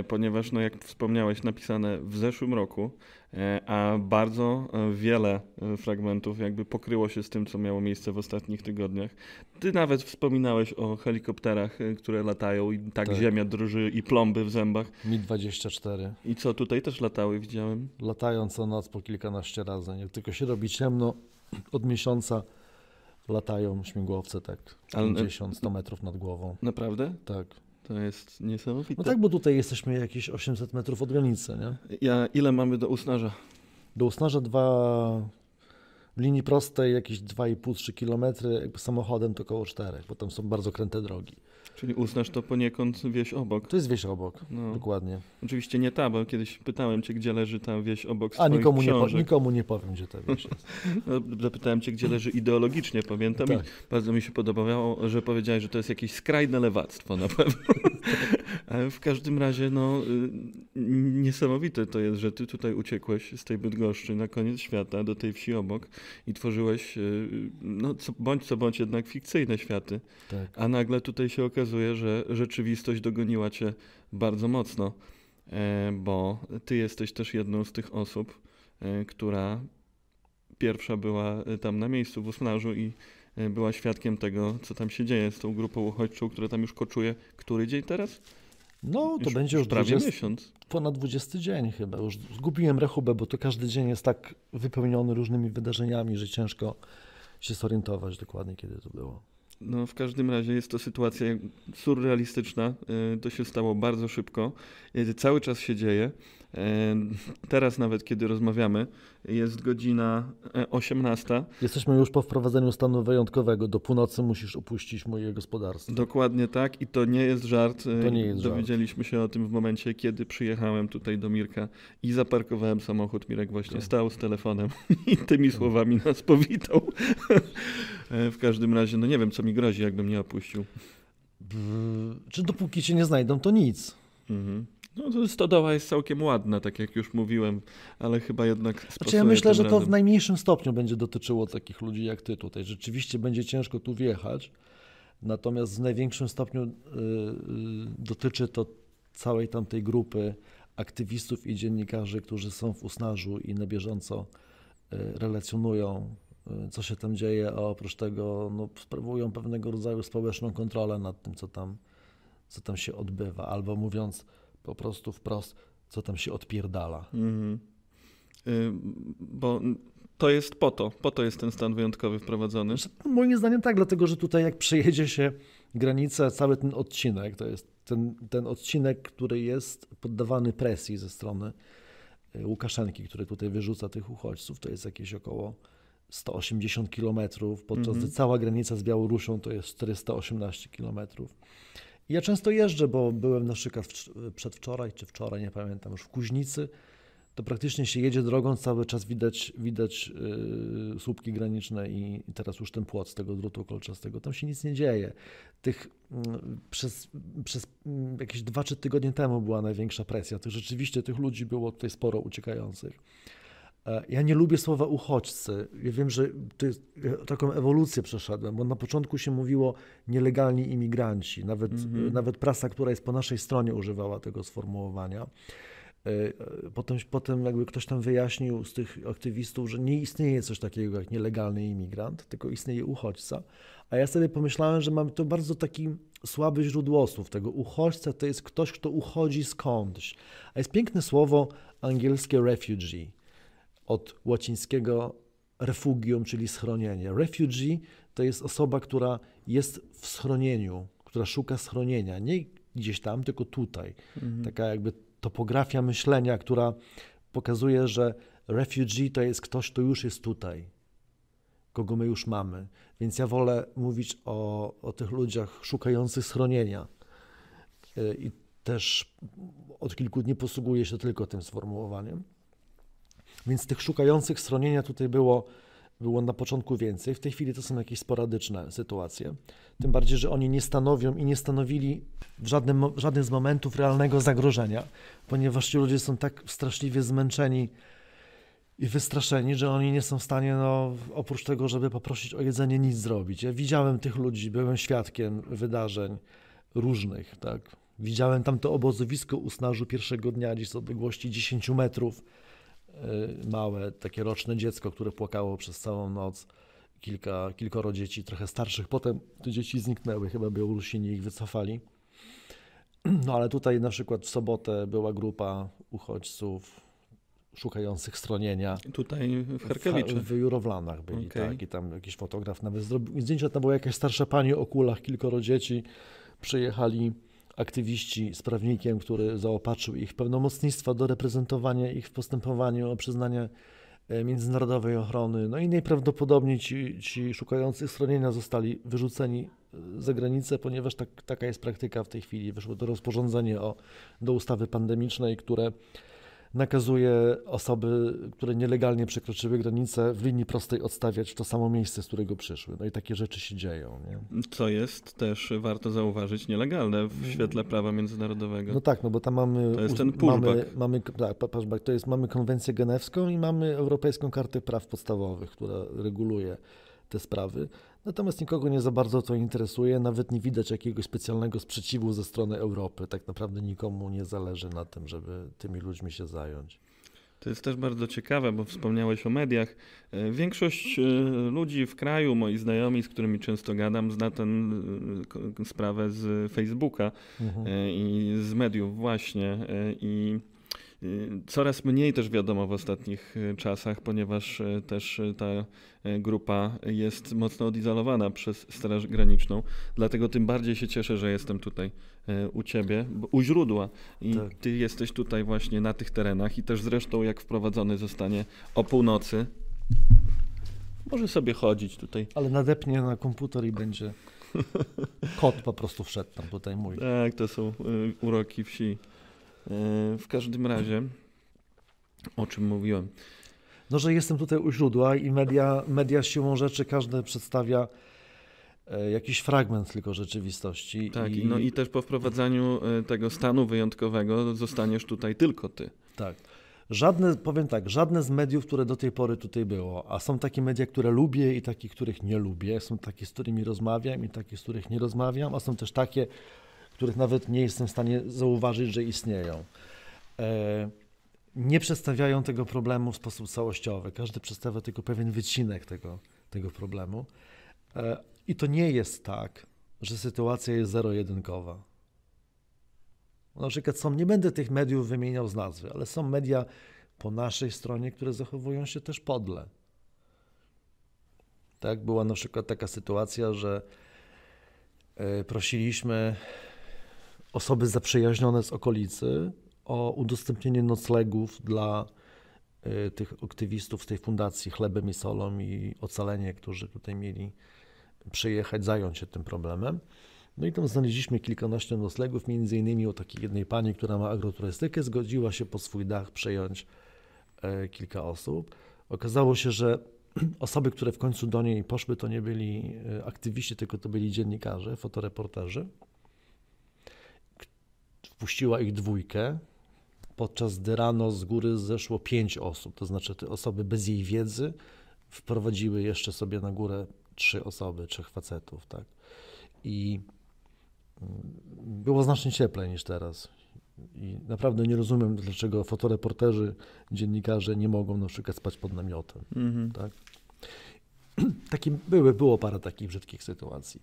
ponieważ, no jak wspomniałeś, napisane w zeszłym roku, a bardzo wiele fragmentów jakby pokryło się z tym, co miało miejsce w ostatnich tygodniach. Ty nawet wspominałeś o helikopterach, które latają i tak, tak. ziemia drży i plomby w zębach. Mi-24. I co, tutaj też latały, widziałem? Latają co noc po kilkanaście razy. Jak tylko się robi ciemno od miesiąca, latają śmigłowce tak 50-100 metrów nad głową. Naprawdę? Tak. To jest niesamowite. No tak, bo tutaj jesteśmy jakieś 800 metrów od granicy, nie? Ja, ile mamy do Usnarza? Do Usnarza dwa linii prostej jakieś 2,5-3 km, samochodem to około 4, bo tam są bardzo kręte drogi. Czyli uznasz to poniekąd wieś obok. To jest wieś obok, no. dokładnie. Oczywiście nie ta, bo kiedyś pytałem cię, gdzie leży ta wieś obok A nikomu książek. nie, nikomu nie powiem, gdzie ta wieś jest. No, zapytałem cię, gdzie leży ideologicznie, pamiętam. Tak. bardzo mi się podobało, że powiedziałeś, że to jest jakieś skrajne lewactwo na pewno. Ale w każdym razie, no, y, niesamowite to jest, że ty tutaj uciekłeś z tej Bydgoszczy na koniec świata, do tej wsi obok i tworzyłeś, y, no, co, bądź co bądź jednak fikcyjne światy. Tak. A nagle tutaj się okazuje, że rzeczywistość dogoniła cię bardzo mocno, e, bo ty jesteś też jedną z tych osób, e, która pierwsza była e, tam na miejscu w Usnarzu i była świadkiem tego, co tam się dzieje z tą grupą uchodźczą, która tam już koczuje. Który dzień teraz? No, to już, będzie już prawie 20, miesiąc. Ponad 20 dzień chyba. Już zgubiłem rechubę, bo to każdy dzień jest tak wypełniony różnymi wydarzeniami, że ciężko się zorientować dokładnie, kiedy to było. No, w każdym razie jest to sytuacja surrealistyczna. Y, to się stało bardzo szybko. Y, cały czas się dzieje. Teraz nawet, kiedy rozmawiamy, jest godzina 18. E, Jesteśmy już po wprowadzeniu stanu wyjątkowego. Do północy musisz opuścić moje gospodarstwo. Dokładnie tak i to nie jest żart. E, to nie jest Dowiedzieliśmy żart. się o tym w momencie, kiedy przyjechałem tutaj do Mirka i zaparkowałem samochód. Mirek właśnie tak. stał z telefonem i tymi tak. słowami nas powitał. E, w każdym razie, no nie wiem, co mi grozi, jakbym nie opuścił. Czy dopóki cię nie znajdą, to nic. Mhm. No, stodoła jest całkiem ładna, tak jak już mówiłem, ale chyba jednak. Znaczy ja myślę, że to w najmniejszym stopniu będzie dotyczyło takich ludzi jak ty tutaj. Rzeczywiście będzie ciężko tu wjechać, natomiast w największym stopniu yy, dotyczy to całej tamtej grupy aktywistów i dziennikarzy, którzy są w usnażu i na bieżąco y, relacjonują, y, co się tam dzieje, a oprócz tego no, sprawują pewnego rodzaju społeczną kontrolę nad tym, co tam, co tam się odbywa. Albo mówiąc po prostu wprost, co tam się odpierdala. Mhm. Yy, bo to jest po to, po to jest ten stan wyjątkowy wprowadzony. Znaczy, no, moim zdaniem tak, dlatego że tutaj jak przejedzie się granicę, cały ten odcinek, to jest ten, ten odcinek, który jest poddawany presji ze strony y, Łukaszenki, który tutaj wyrzuca tych uchodźców, to jest jakieś około 180 kilometrów, podczas mm -hmm. gdy mhm. cała granica z Białorusią to jest 418 kilometrów. Ja często jeżdżę, bo byłem na przykład przedwczoraj czy wczoraj, nie pamiętam, już w Kuźnicy. To praktycznie się jedzie drogą, cały czas widać, widać yy, słupki graniczne i, teraz już ten płot z tego drutu kolczastego. Tam się nic nie dzieje. Tych, yy, przez przez mm, jakieś 2-3 tygodnie temu była największa presja. Tych, rzeczywiście tych ludzi było tutaj sporo uciekających. E, ja nie lubię słowa uchodźcy. Ja wiem, że to e, taką ewolucję przeszedłem, bo na początku się mówiło nielegalni imigranci. Nawet, mm -hmm. nawet prasa, która jest po naszej stronie, używała tego sformułowania. Potem, potem jakby ktoś tam wyjaśnił z tych aktywistów, że nie istnieje coś takiego jak nielegalny imigrant, tylko istnieje uchodźca. A ja sobie pomyślałem, że mamy to bardzo taki słaby źródło słów. Tego uchodźca to jest ktoś, kto uchodzi skądś. A jest piękne słowo angielskie refugee od łacińskiego refugium, czyli schronienie. Refugee to jest osoba, która jest w schronieniu, która szuka schronienia. Nie gdzieś tam, tylko tutaj. Mhm. Taka jakby topografia myślenia, która pokazuje, że refugee to jest ktoś, kto już jest tutaj, kogo my już mamy. Więc ja wolę mówić o, o tych ludziach szukających schronienia. E, I też od kilku dni posługuję się tylko tym sformułowaniem. Więc tych szukających schronienia tutaj było, było na początku więcej. W tej chwili to są jakieś sporadyczne sytuacje. Tym bardziej, że oni nie stanowią i nie stanowili w żadnym, żadnym z momentów realnego zagrożenia, ponieważ ci ludzie są tak straszliwie zmęczeni i wystraszeni, że oni nie są w stanie, no, oprócz tego, żeby poprosić o jedzenie, nic zrobić. Ja widziałem tych ludzi, byłem świadkiem wydarzeń różnych, tak. Widziałem tamto obozowisko u snażu pierwszego dnia, gdzieś z odległości 10 metrów Y, małe, takie roczne dziecko, które płakało przez całą noc. Kilka, kilkoro dzieci, trochę starszych. Potem te dzieci zniknęły, chyba Białorusini ich wycofali. No ale tutaj na przykład w sobotę była grupa uchodźców szukających schronienia. Tutaj w Herkewiczu. W, w Jurowlanach byli, okay. tak. I tam jakiś fotograf nawet zrobił zdjęcia. Tam była jakaś starsza pani o kulach, kilkoro dzieci. Przyjechali aktywiści z prawnikiem, który zaopatrzył ich w pełnomocnictwa do reprezentowania ich w postępowaniu o przyznanie e, międzynarodowej ochrony. No i najprawdopodobniej ci, ci szukający schronienia zostali wyrzuceni e, za granicę, ponieważ tak, taka jest praktyka w tej chwili. Wyszło to rozporządzenie o, do ustawy pandemicznej, które nakazuje osoby, które nielegalnie przekroczyły granicę, w linii prostej odstawiać w to samo miejsce, z którego przyszły. No i takie rzeczy się dzieją. Nie? Co jest też, warto zauważyć, nielegalne w mm. świetle prawa międzynarodowego. No tak, no bo tam mamy... To jest ten Mamy, mamy, tak, pushback. To jest, mamy konwencję genewską i mamy Europejską Kartę Praw Podstawowych, która reguluje te sprawy. Natomiast nikogo nie za bardzo to interesuje, nawet nie widać jakiegoś specjalnego sprzeciwu ze strony Europy. Tak naprawdę nikomu nie zależy na tym, żeby tymi ludźmi się zająć. To jest też bardzo ciekawe, bo wspomniałeś o mediach. E, większość e, ludzi w kraju, moi znajomi, z którymi często gadam, zna tę e, sprawę z Facebooka mhm. i z mediów właśnie. I Coraz mniej też wiadomo w ostatnich e, czasach, ponieważ e, też e, ta grupa jest mocno odizolowana przez Straż Graniczną. Dlatego tym bardziej się cieszę, że jestem tutaj u ciebie, u źródła. I tak. ty jesteś tutaj właśnie na tych terenach i też zresztą jak wprowadzony zostanie o północy, może sobie chodzić tutaj. Ale nadepnie na komputer i będzie kot po prostu wszedł tam tutaj mój. Tak, to są uroki wsi. E, w każdym razie, o czym mówiłem? No, że jestem tutaj u źródła i media, media siłą rzeczy każde przedstawia e, jakiś fragment tylko rzeczywistości. Tak, i... no i też po wprowadzaniu e, tego stanu wyjątkowego zostaniesz tutaj tylko ty. Tak. Żadne, powiem tak, żadne z mediów, które do tej pory tutaj było, a są takie media, które lubię i takie, których nie lubię, są takie, z którymi rozmawiam i takie, z których nie rozmawiam, a są też takie, których nawet nie jestem w stanie zauważyć, że istnieją. E, nie przedstawiają tego problemu w sposób całościowy. Każdy przedstawia tylko pewien wycinek tego, tego problemu. E, I to nie jest tak, że sytuacja jest zero-jedynkowa. Na przykład są, nie będę tych mediów wymieniał z nazwy, ale są media po naszej stronie, które zachowują się też podle. Tak, była na przykład taka sytuacja, że e, prosiliśmy osoby zaprzyjaźnione z okolicy o udostępnienie noclegów dla y, tych aktywistów z tej fundacji Chlebem i Solą i Ocalenie, którzy tutaj mieli przyjechać, zająć się tym problemem. No i tam znaleźliśmy kilkanaście noclegów, między innymi o takiej jednej pani, która ma agroturystykę, zgodziła się po swój dach przejąć e, kilka osób. Okazało się, że osoby, które w końcu do niej poszły, to nie byli e, aktywiści, tylko to byli dziennikarze, fotoreporterzy wpuściła ich dwójkę, podczas gdy rano z góry zeszło pięć osób, to znaczy te osoby bez jej wiedzy wprowadziły jeszcze sobie na górę trzy osoby, trzech facetów, tak. I mm, było znacznie cieplej niż teraz. I naprawdę nie rozumiem, dlaczego fotoreporterzy, dziennikarze nie mogą na przykład spać pod namiotem. Mm -hmm. Tak? Taki, były, było parę takich brzydkich sytuacji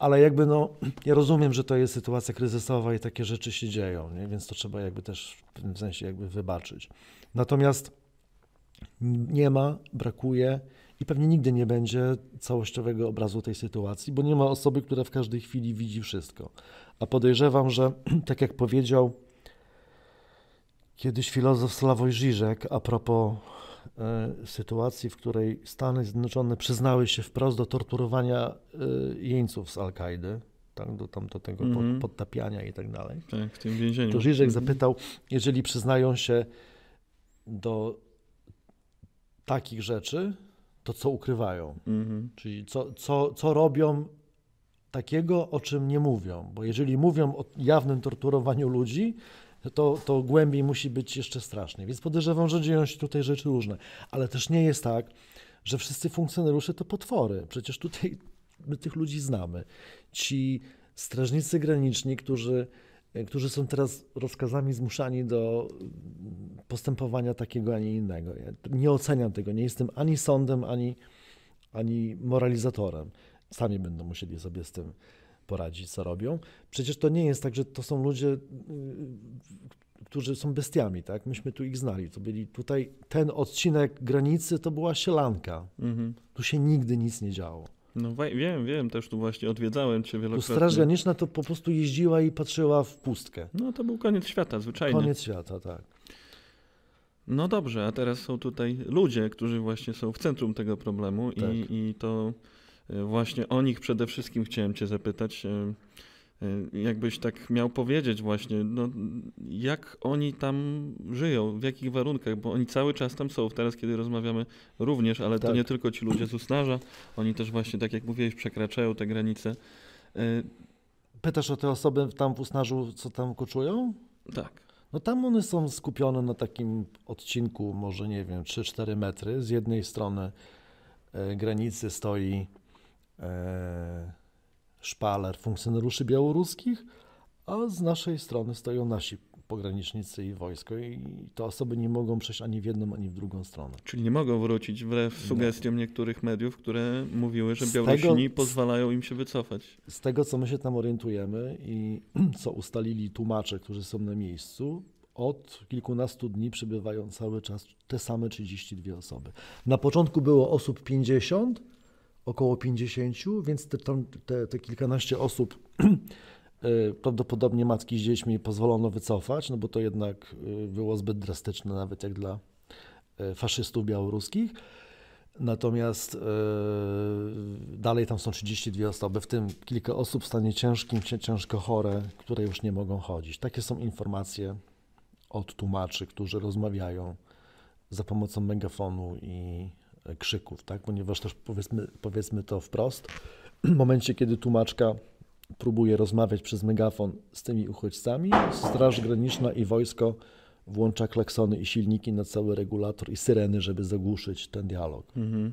ale jakby no, ja rozumiem, że to jest sytuacja kryzysowa i takie rzeczy się dzieją, nie? więc to trzeba jakby też w pewnym sensie jakby wybaczyć. Natomiast nie ma, brakuje i pewnie nigdy nie będzie całościowego obrazu tej sytuacji, bo nie ma osoby, która w każdej chwili widzi wszystko. A podejrzewam, że tak jak powiedział kiedyś filozof Sławoj Żyżek a propos E, sytuacji, w której Stany Zjednoczone przyznały się wprost do torturowania e, jeńców z Al-Kaidy, tak, do, tam, do tego mm -hmm. podtapiania i tak dalej. Tak, w tym więzieniu. To Żyżek mm -hmm. zapytał, jeżeli przyznają się do takich rzeczy, to co ukrywają? Mm -hmm. Czyli co, co, co robią takiego, o czym nie mówią? Bo jeżeli mówią o jawnym torturowaniu ludzi, to, to głębiej musi być jeszcze strasznie. Więc podejrzewam, że dzieją się tutaj rzeczy różne. Ale też nie jest tak, że wszyscy funkcjonariusze to potwory. Przecież tutaj my tych ludzi znamy. Ci strażnicy graniczni, którzy, e, którzy są teraz rozkazami zmuszani do postępowania takiego, a nie innego. Ja nie oceniam tego, nie jestem ani sądem, ani, ani moralizatorem. Sami będą musieli sobie z tym poradzi, co robią. Przecież to nie jest tak, że to są ludzie, y, y, którzy są bestiami, tak? Myśmy tu ich znali. To byli tutaj ten odcinek granicy to była sielanka. Mhm. Tu się nigdy nic nie działo. No wiem, wiem, też tu właśnie odwiedzałem cię wielokrotnie. Tu Straż Graniczna to po prostu jeździła i patrzyła w pustkę. No to był koniec świata, zwyczajnie. Koniec świata, tak. No dobrze, a teraz są tutaj ludzie, którzy właśnie są w centrum tego problemu tak. i, i to E, właśnie o nich przede wszystkim chciałem Cię zapytać. E, e, jakbyś tak miał powiedzieć właśnie, no, jak oni tam żyją, w jakich warunkach, bo oni cały czas tam są. Teraz, kiedy rozmawiamy również, ale tak. to nie tylko ci ludzie z Usnarza, oni też właśnie, tak jak mówiłeś, przekraczają te granice. Pytasz o te osoby tam w Usnarzu, co tam koczują? Tak. No tam one są skupione na takim odcinku, może nie wiem, 3-4 metry. Z jednej strony granicy stoi E, szpaler funkcjonariuszy białoruskich, a z naszej strony stoją nasi pogranicznicy i wojsko i te osoby nie mogą przejść ani w jedną, ani w drugą stronę. Czyli nie mogą wrócić wbrew sugestiom niektórych mediów, które mówiły, że Białorusini pozwalają im się wycofać. Z tego, co my się tam orientujemy i co ustalili tłumacze, którzy są na miejscu, od kilkunastu dni przybywają cały czas te same 32 osoby. Na początku było osób 50, około 50, więc te, te, te kilkanaście osób y, prawdopodobnie matki z dziećmi pozwolono wycofać, no bo to jednak y, było zbyt drastyczne nawet jak dla y, faszystów białoruskich. Natomiast yy, dalej tam są 32 osoby, w tym kilka osób w stanie ciężkim, ciężko chore, które już nie mogą chodzić. Takie są informacje od tłumaczy, którzy rozmawiają za pomocą megafonu i krzyków, tak? ponieważ też powiedzmy, powiedzmy to wprost, w momencie, kiedy tłumaczka próbuje rozmawiać przez megafon z tymi uchodźcami, Straż Graniczna i wojsko włącza klaksony i silniki na cały regulator i syreny, żeby zagłuszyć ten dialog. Mhm.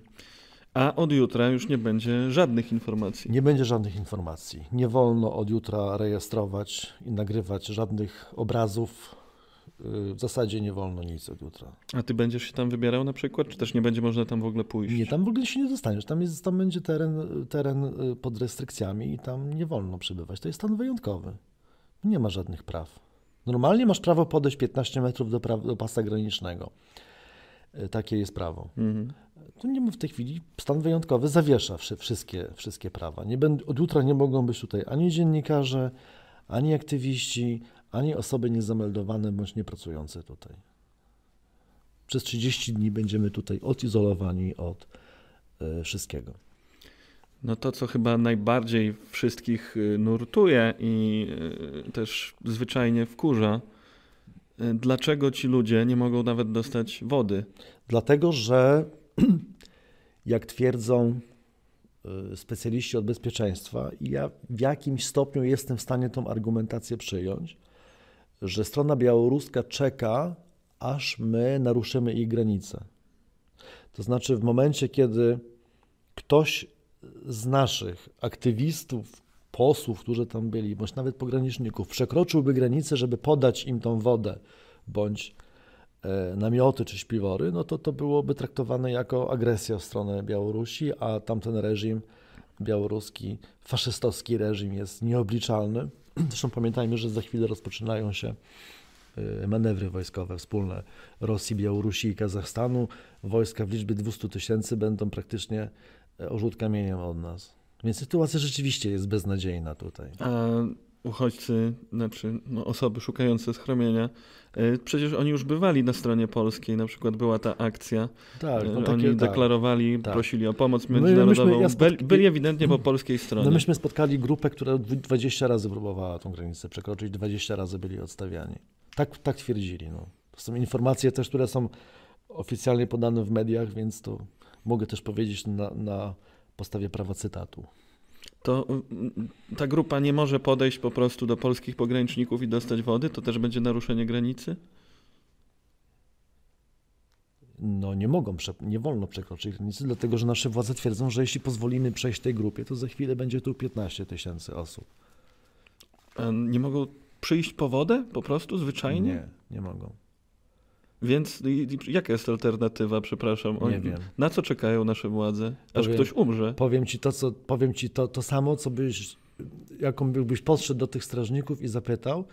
A od jutra już nie będzie żadnych informacji. Nie będzie żadnych informacji. Nie wolno od jutra rejestrować i nagrywać żadnych obrazów, Y, w zasadzie nie wolno nic od jutra. A ty będziesz się tam wybierał na przykład, czy też nie będzie można tam w ogóle pójść? Nie, tam w ogóle się nie zostaniesz. Tam, jest, tam będzie teren, teren y, pod restrykcjami i tam nie wolno przebywać. To jest stan wyjątkowy. Nie ma żadnych praw. Normalnie masz prawo podejść 15 metrów do, pra- do pasa granicznego. Y, takie jest prawo. Mhm. Tu nie ma w tej chwili, stan wyjątkowy zawiesza wszystkie, wszystkie prawa. Nie będ- od jutra nie mogą być tutaj ani dziennikarze, ani aktywiści, ani osoby niezameldowane bądź niepracujące tutaj. Przez 30 dni będziemy tutaj odizolowani od e, wszystkiego. No to, co chyba najbardziej wszystkich e, nurtuje i e, też zwyczajnie wkurza, dlaczego ci ludzie nie mogą nawet dostać wody? Dlatego, że jak twierdzą specjaliści od bezpieczeństwa, i ja w jakimś stopniu jestem w stanie tą argumentację przyjąć, że strona białoruska czeka, aż my naruszymy ich granice. To znaczy, w momencie, kiedy ktoś z naszych aktywistów, posłów, którzy tam byli, bądź nawet pograniczników, przekroczyłby granicę, żeby podać im tą wodę, bądź e, namioty czy śpiwory, no to to byłoby traktowane jako agresja w stronę Białorusi, a tamten reżim białoruski, faszystowski reżim jest nieobliczalny Zresztą pamiętajmy, że za chwilę rozpoczynają się y, manewry wojskowe wspólne Rosji, Białorusi i Kazachstanu. Wojska w liczbie 200 tysięcy będą praktycznie e, orzut kamieniem od nas. Więc sytuacja rzeczywiście jest beznadziejna tutaj. E, uchodźcy, znaczy no, osoby szukające schronienia. E, przecież oni już bywali na stronie polskiej, na przykład była ta akcja. Tak, no e, takie, oni tak, deklarowali, tak, prosili o pomoc no międzynarodową. My, ja spotka... Byli ewidentnie po polskiej stronie. No myśmy spotkali grupę, która 20 razy próbowała tą granicę przekroczyć, 20 razy byli odstawiani. Tak, tak twierdzili. No. To są informacje też, które są oficjalnie podane w mediach, więc to mogę też powiedzieć na, na podstawie prawa cytatu to y, y, ta grupa nie może podejść po prostu do polskich pograniczników i dostać wody? To też będzie naruszenie granicy? No nie mogą, nie wolno przekroczyć granicy, dlatego że nasze władze twierdzą, że jeśli pozwolimy przejść tej grupie, to za chwilę będzie tu 15 tysięcy osób. A nie mogą przyjść po wodę po prostu, zwyczajnie? Nie, nie mogą. Więc jaka jest alternatywa, przepraszam? Oni, nie wiem. Na co czekają nasze władze? Aż powiem, ktoś umrze. Powiem ci to, co, powiem ci to, to samo, co byś, jaką byś podszedł do tych strażników i zapytał,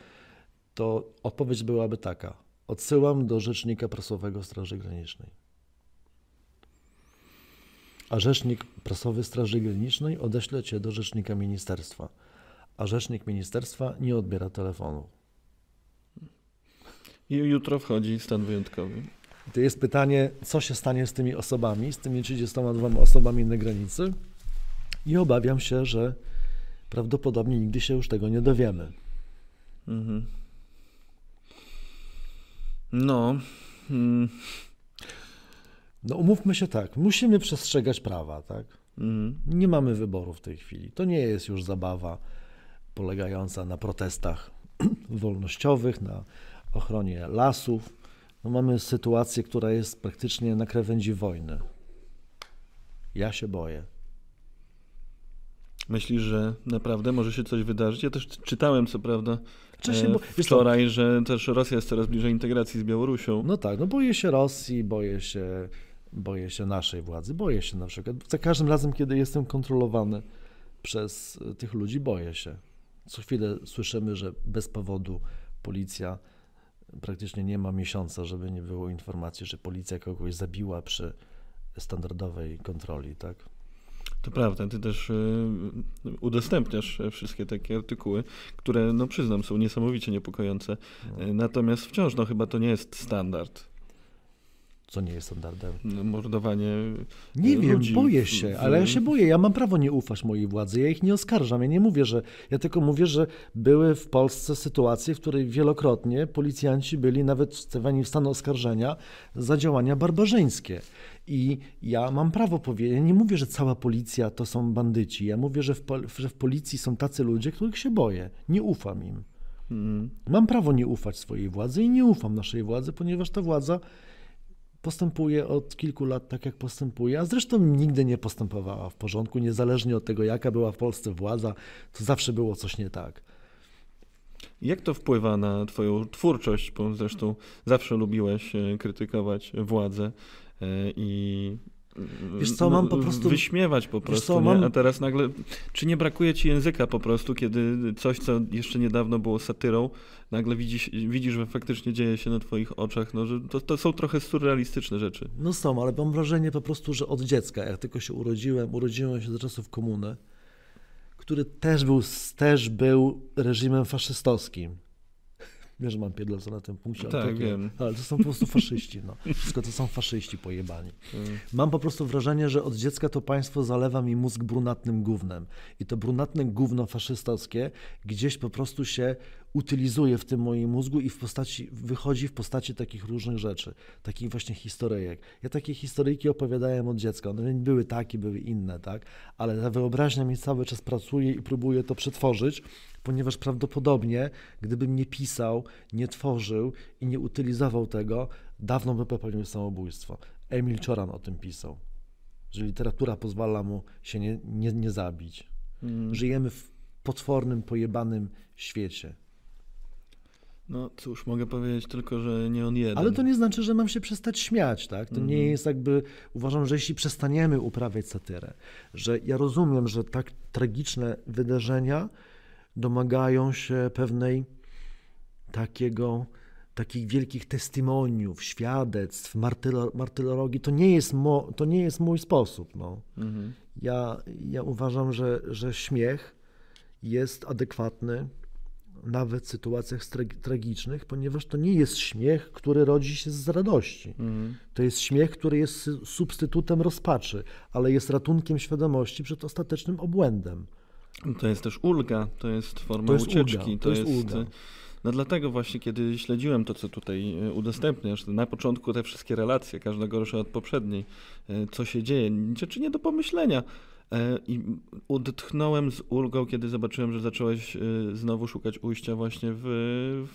to odpowiedź byłaby taka. Odsyłam do rzecznika prasowego Straży Granicznej. A rzecznik prasowy Straży Granicznej odeśle cię do rzecznika ministerstwa. A rzecznik ministerstwa nie odbiera telefonu. I jutro wchodzi stan wyjątkowy. To jest pytanie, co się stanie z tymi osobami, z tymi 32 osobami na granicy. I obawiam się, że prawdopodobnie nigdy się już tego nie dowiemy. Mhm. No. Mm. No umówmy się tak, musimy przestrzegać prawa, tak? Mm. Nie mamy wyboru w tej chwili. To nie jest już zabawa polegająca na protestach wolnościowych, na ochronie lasów. No mamy sytuację, która jest praktycznie na krawędzi wojny. Ja się boję. Myślisz, że naprawdę może się coś wydarzyć? Ja też czytałem, co prawda, Wcześniej, bo, wczoraj, że też Rosja jest coraz bliżej integracji z Białorusią. No tak, no boję się Rosji, boję się, boję się naszej władzy, boję się na przykład. Za każdym razem, kiedy jestem kontrolowany przez e, tych ludzi, boję się. Co chwilę słyszymy, że bez powodu policja praktycznie nie ma miesiąca, żeby nie było informacji, że policja kogoś zabiła przy standardowej kontroli, tak? To prawda, ty też y, udostępniasz wszystkie takie artykuły, które, no przyznam, są niesamowicie niepokojące. No. Y, natomiast wciąż, no chyba to nie jest standard co nie jest standardem. No, mordowanie. E, nie wiem, boję się, ale ja się boję. Ja mam prawo nie ufać mojej władzy. Ja ich nie oskarżam. Ja nie mówię, że. Ja tylko mówię, że były w Polsce sytuacje, w której wielokrotnie policjanci byli nawet stawiani w stan oskarżenia za działania barbarzyńskie. I ja mam prawo powiedzieć, ja nie mówię, że cała policja to są bandyci. Ja mówię, że w, pol... że w policji są tacy ludzie, których się boję. Nie ufam im. Mm. Mam prawo nie ufać swojej władzy i nie ufam naszej władzy, ponieważ ta władza postępuje od kilku lat tak, jak postępuje, a zresztą nigdy nie postępowała w porządku, niezależnie od tego, jaka była w Polsce władza, to zawsze było coś nie tak. Jak to wpływa na Twoją twórczość? Bo zresztą zawsze lubiłeś e, krytykować władzę e, i Wiesz co, no, mam po prostu... Wyśmiewać po prostu, co, mam... a teraz nagle... Czy nie brakuje ci języka po prostu, kiedy coś, co jeszcze niedawno było satyrą, nagle widzisz, widzisz że faktycznie dzieje się na twoich oczach, no, że to, to są trochę surrealistyczne rzeczy. No są, ale mam wrażenie po prostu, że od dziecka, jak tylko się urodziłem, urodziłem się do czasów komuny, który też był, też był reżimem faszystowskim. Wiem, że mam pierdolca na tym punkcie, ale, tak, to, wiem. ale to są po prostu faszyści. No. Wszystko to są faszyści pojebani. Tak. Mam po prostu wrażenie, że od dziecka to państwo zalewa mi mózg brunatnym gównem. I to brunatne gówno faszystowskie gdzieś po prostu się utylizuję w tym moim mózgu i w postaci, wychodzi w postaci takich różnych rzeczy, takich właśnie historyjek. Ja takie historyjki opowiadałem od dziecka, one nie były takie, były inne, tak? Ale ta wyobraźnia mi cały czas pracuje i próbuje to przetworzyć, ponieważ prawdopodobnie, gdybym nie pisał, nie tworzył i nie utylizował tego, dawno by popełnił samobójstwo. Emil Cioran o tym pisał, że literatura pozwala mu się nie, nie, nie zabić. Mm. Żyjemy w potwornym, pojebanym świecie. No cóż, mogę powiedzieć tylko, że nie on jeden. Ale to nie znaczy, że mam się przestać śmiać, tak? To mm nie mhm. jest jakby, uważam, że jeśli przestaniemy uprawiać satyrę, że ja rozumiem, że tak tragiczne wydarzenia domagają się pewnej takiego, takich wielkich testymoniów, świadectw, martyrologii, to nie jest, mo, to nie jest mój sposób. No. Mm -hmm. Ja, ja uważam, że, że śmiech jest adekwatny nawet w sytuacjach tragicznych, ponieważ to nie jest śmiech, który rodzi się z radości. Mm. To jest śmiech, który jest substytutem rozpaczy, ale jest ratunkiem świadomości przed ostatecznym obłędem. To jest też ulga, to jest forma to jest ucieczki, ulga, to, to, jest, jest ulga. No dlatego właśnie, kiedy śledziłem to, co tutaj e, udostępniasz, na początku te wszystkie relacje, każdego rusza od poprzedniej, e, co się dzieje, czy nie do pomyślenia. E, I odetchnąłem z ulgą, kiedy zobaczyłem, że zacząłeś e, znowu szukać ujścia właśnie w,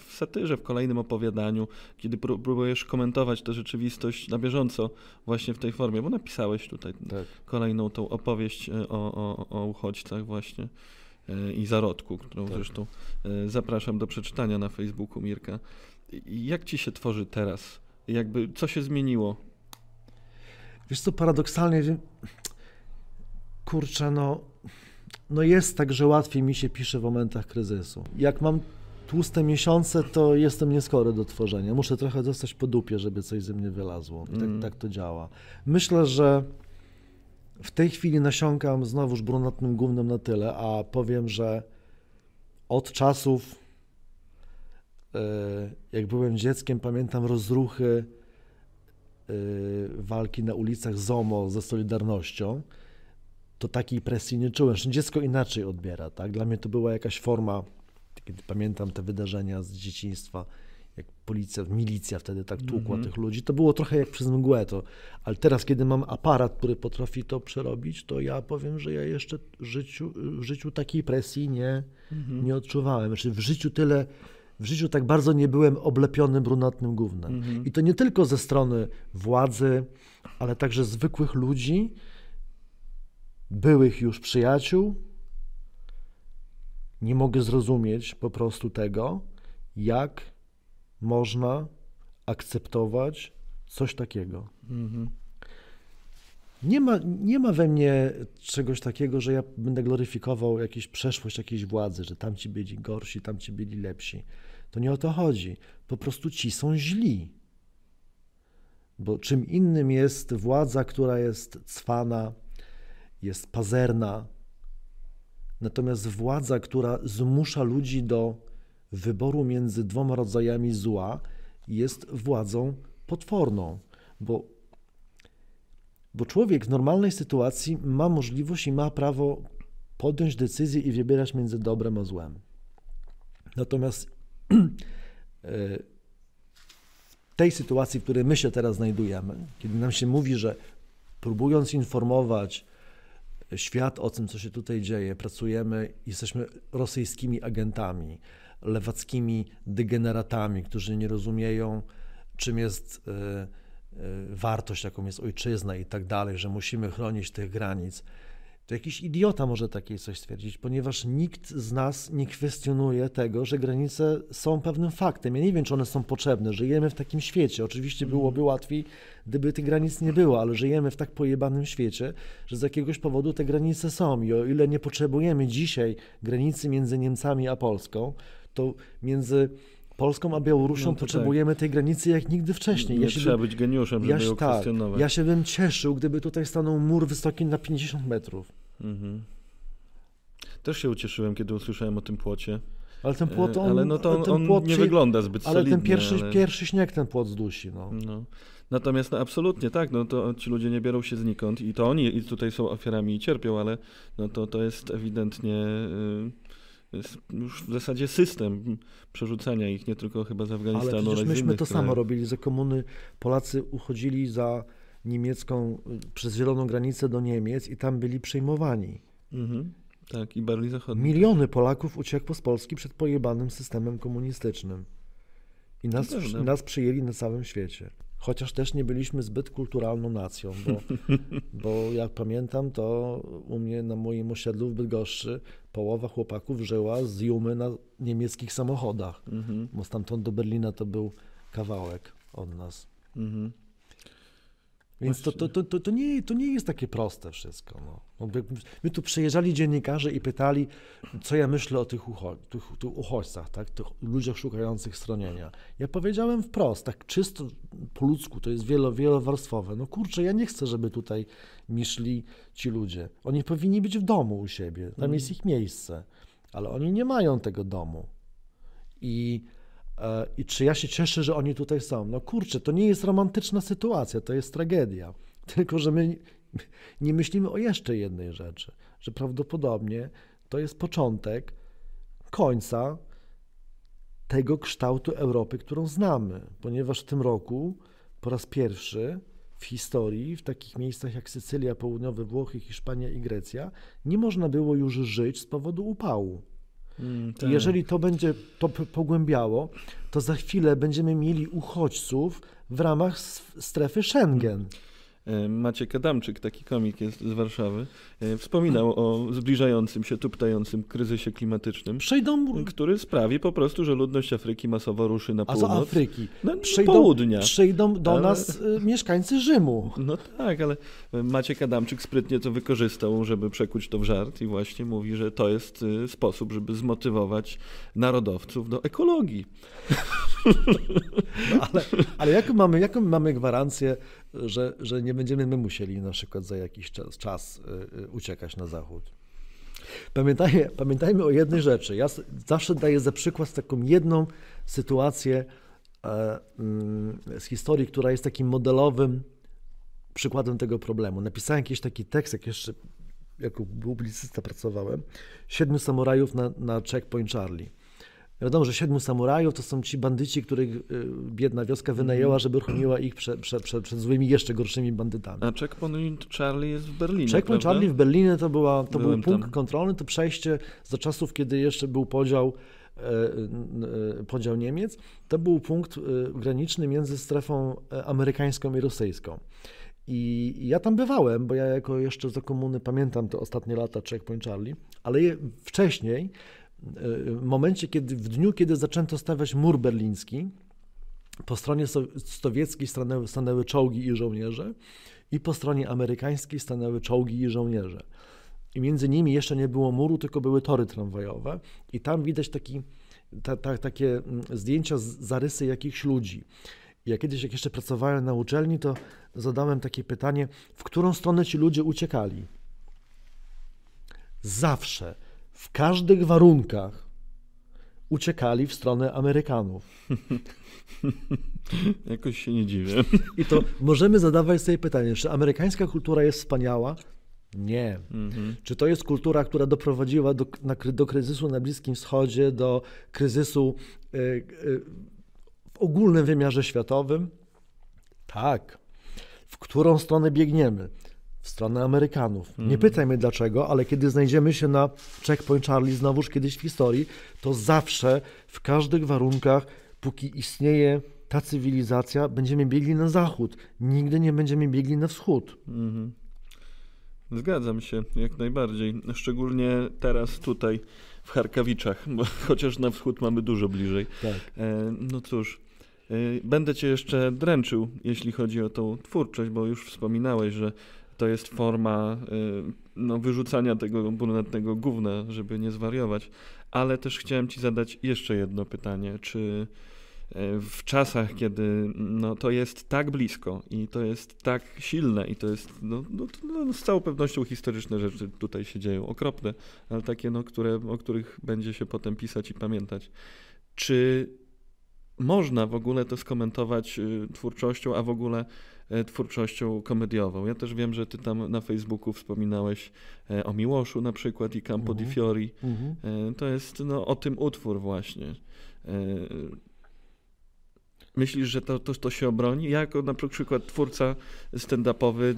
w satyrze, w kolejnym opowiadaniu, kiedy próbujesz komentować tę rzeczywistość na bieżąco właśnie w tej formie, bo napisałeś tutaj tak. kolejną tą opowieść e, o, o, o uchodźcach właśnie i zarodku, którą tak. zresztą zapraszam do przeczytania na Facebooku Mirka. Jak ci się tworzy teraz? Jakby co się zmieniło? Wiesz co, paradoksalnie kurczę, no, no jest tak, że łatwiej mi się pisze w momentach kryzysu. Jak mam tłuste miesiące, to jestem nieskory do tworzenia. Muszę trochę dostać po dupie, żeby coś ze mnie wylazło. Tak, mm. tak to działa. Myślę, że w tej chwili nasiąkam znowuż brunatnym gównem na tyle, a powiem, że od czasów, e, jak byłem dzieckiem, pamiętam rozruchy e, walki na ulicach ZOMO ze Solidarnością to takiej presji nie czułem. Dziecko inaczej odbiera, tak? Dla mnie to była jakaś forma, kiedy pamiętam te wydarzenia z dzieciństwa, jak policja, milicja wtedy tak tłukła mm -hmm. tych ludzi, to było trochę jak przez mgłę to. Ale teraz, kiedy mam aparat, który potrafi to przerobić, to ja powiem, że ja jeszcze w życiu, w życiu takiej presji nie, mm -hmm. nie odczuwałem. Znaczy w życiu tyle w życiu tak bardzo nie byłem oblepionym brunatnym gównem. Mm -hmm. I to nie tylko ze strony władzy, ale także zwykłych ludzi, byłych już przyjaciół. Nie mogę zrozumieć po prostu tego, jak można akceptować coś takiego. Mhm. Nie ma, nie ma we mnie czegoś takiego, że ja będę gloryfikował jakąś przeszłość jakiejś władzy, że tamci byli gorsi, tamci byli lepsi. To nie o to chodzi. Po prostu ci są źli. Bo czym innym jest władza, która jest cwana, jest pazerna. Natomiast władza, która zmusza ludzi do wyboru między dwoma rodzajami zła, jest władzą potworną, bo, bo człowiek w normalnej sytuacji ma możliwość i ma prawo podjąć decyzję i wybierać między dobrem a złem. Natomiast e, w tej sytuacji, w której my się teraz znajdujemy, kiedy nam się mówi, że próbując informować świat o tym, co się tutaj dzieje. Pracujemy, jesteśmy rosyjskimi agentami, lewackimi degeneratami, którzy nie rozumieją, czym jest e, e, wartość, jaką jest ojczyzna i tak dalej, że musimy chronić tych granic. To jakiś idiota może takie coś stwierdzić, ponieważ nikt z nas nie kwestionuje tego, że granice są pewnym faktem. Ja nie wiem, czy one są potrzebne. Żyjemy w takim świecie. Oczywiście mhm. byłoby łatwiej, gdyby tych granic nie było, ale żyjemy w tak pojebanym świecie, że z jakiegoś powodu te granice są. I o ile nie potrzebujemy dzisiaj granicy między Niemcami a Polską, to między Polską a Białorusią no potrzebujemy tak. tej granicy jak nigdy wcześniej. Nie ja trzeba bym, być geniuszem, żeby ja, ją tak, kwestionować. Ja się bym cieszył, gdyby tutaj stanął mur wysoki na 50 metrów. Mhm. Też się ucieszyłem, kiedy usłyszałem o tym płocie. Ale ten płot, e, on, ale no to on, on płot, nie wygląda zbyt ale solidnie. Ten pierwszy, ale ten pierwszy śnieg ten płot zdusi. No. no. Natomiast no, absolutnie tak, no to ci ludzie nie biorą się znikąd i to oni i tutaj są ofiarami i cierpią, ale no to, to jest ewidentnie... Yy już w zasadzie system przerzucania ich, nie tylko chyba z Afganistanu, ale, przecież ale myśmy to krajów. samo robili, Ze komuny Polacy uchodzili za niemiecką, y, przez zieloną granicę do Niemiec i tam byli przejmowani. Mhm. Tak, i barli zachodni. Miliony Polaków uciekło z Polski przed pojebanym systemem komunistycznym. I nas, nas przyjęli na całym świecie. Chociaż też nie byliśmy zbyt kulturalną nacją, bo, bo jak pamiętam, to u mnie na moim osiedlu w Bydgoszczy połowa chłopaków żyła z Jumy na niemieckich samochodach, mhm. bo stamtąd do Berlina to był kawałek od nas. Mhm. Więc to, to, to, to, nie, to nie jest takie proste wszystko. No. My tu przejeżdżali dziennikarze i pytali, co ja myślę o tych, ucho tych, tych uchodźcach, tak? tych ludziach szukających schronienia. Ja powiedziałem wprost, tak czysto po ludzku, to jest wielo, wielowarstwowe. No kurczę, ja nie chcę, żeby tutaj mi szli ci ludzie. Oni powinni być w domu u siebie, tam mm. jest ich miejsce, ale oni nie mają tego domu. I E, i czy ja się cieszę, że oni tutaj są. No kurczę, to nie jest romantyczna sytuacja, to jest tragedia. Tylko, że my nie myślimy o jeszcze jednej rzeczy, że prawdopodobnie to jest początek końca tego kształtu Europy, którą znamy, ponieważ w tym roku po raz pierwszy w historii, w takich miejscach jak Sycylia, południowe Włochy, Hiszpania i Grecja, nie można było już żyć z powodu upału. Mm, tak. Jeżeli to będzie to pogłębiało, to za chwilę będziemy mieli uchodźców w ramach strefy Schengen. E, Maciek Adamczyk, taki komik jest z Warszawy, e, wspominał o zbliżającym się, tuptającym kryzysie klimatycznym. Przejdą... Który sprawi po prostu, że ludność Afryki masowo ruszy na północ. A co Afryki? No, przejdą, południa. Przyjdą do ale... nas y, mieszkańcy Rzymu. No tak, ale Maciek Adamczyk sprytnie to wykorzystał, żeby przekuć to w żart i właśnie mówi, że to jest y, sposób, żeby zmotywować narodowców do ekologii. No, ale, ale jaką mamy, jaką mamy gwarancję, że, że nie będziemy my musieli na przykład za jakiś czas, czas y, y, uciekać na zachód. Pamiętajmy, pamiętajmy o jednej rzeczy. Ja zawsze daję za przykład taką jedną sytuację e, mm, z historii, która jest takim modelowym przykładem tego problemu. Napisałem jakiś taki tekst, jak jeszcze jako publicysta pracowałem, Siedmiu samurajów na, na Checkpoint Charlie. Wiadomo, że siedmiu samurajów to są ci bandyci, których y, biedna wioska wynajęła, mhm. żeby chroniła ich przed, przed złymi, jeszcze gorszymi bandytami. A Checkpoint Charlie jest w Berlinie, Checkpoint prawda? Charlie w Berlinie to, była, to był punkt tam. kontrolny, to przejście za czasów, kiedy jeszcze był podział e, e, podział Niemiec, to był punkt e, graniczny między strefą amerykańską i rosyjską. I ja tam bywałem, bo ja jako jeszcze za komuny pamiętam te ostatnie lata Checkpoint Charlie, ale wcześniej momencie, kiedy, w dniu, kiedy zaczęto stawiać mur berliński, po stronie sowieckiej stanęły, stanęły czołgi i żołnierze, i po stronie amerykańskiej stanęły czołgi i żołnierze. I między nimi jeszcze nie było muru, tylko były tory tramwajowe, i tam widać taki, ta, ta, takie mm, zdjęcia, zarysy jakichś ludzi. Ja kiedyś, jak jeszcze pracowałem na uczelni, to zadałem takie pytanie, w którą stronę ci ludzie uciekali? Zawsze w każdych warunkach uciekali w stronę Amerykanów. Jakoś się nie dziwię. I to możemy zadawać sobie pytanie, czy amerykańska kultura jest wspaniała? Nie. Mhm. Czy to jest kultura, która doprowadziła do, na, do kryzysu na Bliskim Wschodzie, do kryzysu y, y, w ogólnym wymiarze światowym? Tak. W którą stronę biegniemy? w stronę Amerykanów. Nie mm. pytaj mnie dlaczego, ale kiedy znajdziemy się na Checkpoint Charlie znowuż kiedyś w historii, to zawsze w każdych warunkach, póki istnieje ta cywilizacja, będziemy biegli na zachód. Nigdy nie będziemy biegli na wschód. Mhm. Zgadzam się, jak najbardziej. Szczególnie teraz tutaj w Harkawiczach, bo chociaż na wschód mamy dużo bliżej. Tak. E, no cóż, e, będę cię jeszcze dręczył, jeśli chodzi o tą twórczość, bo już wspominałeś, że to jest forma y, no, wyrzucania tego brunatnego gówna, żeby nie zwariować. Ale też chciałem ci zadać jeszcze jedno pytanie. Czy y, w czasach, kiedy no, to jest tak blisko i to jest tak silne i to jest no, no, no, z całą pewnością historyczne rzeczy tutaj się dzieją, okropne, ale takie, no, które, o których będzie się potem pisać i pamiętać. Czy można w ogóle to skomentować y, twórczością, a w ogóle E, twórczością komediową. Ja też wiem, że ty tam na Facebooku wspominałeś e, o Miłoszu na przykład i Campo di mhm. Fiori. Mhm. E, to jest no, o tym utwór właśnie. Myślisz, że to, to, to się obroni? Ja jako na przykład twórca stand-upowy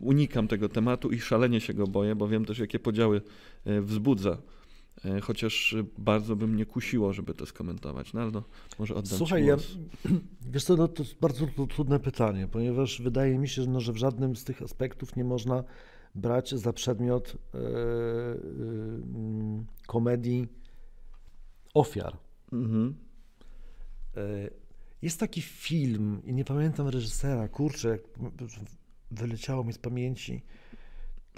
unikam tego tematu i szalenie się go boję, bo wiem też, jakie podziały wzbudza. E, chociaż y, bardzo by mnie kusiło, żeby to skomentować. No, no może oddam Słuchaj, ja, wiesz co, no, to jest bardzo trudne pytanie, ponieważ wydaje mi się, no, że w żadnym z tych aspektów nie można brać za przedmiot yy, yy, komedii ofiar. Mhm. jest taki film, i nie pamiętam reżysera, kurczę, wyleciało mi z pamięci,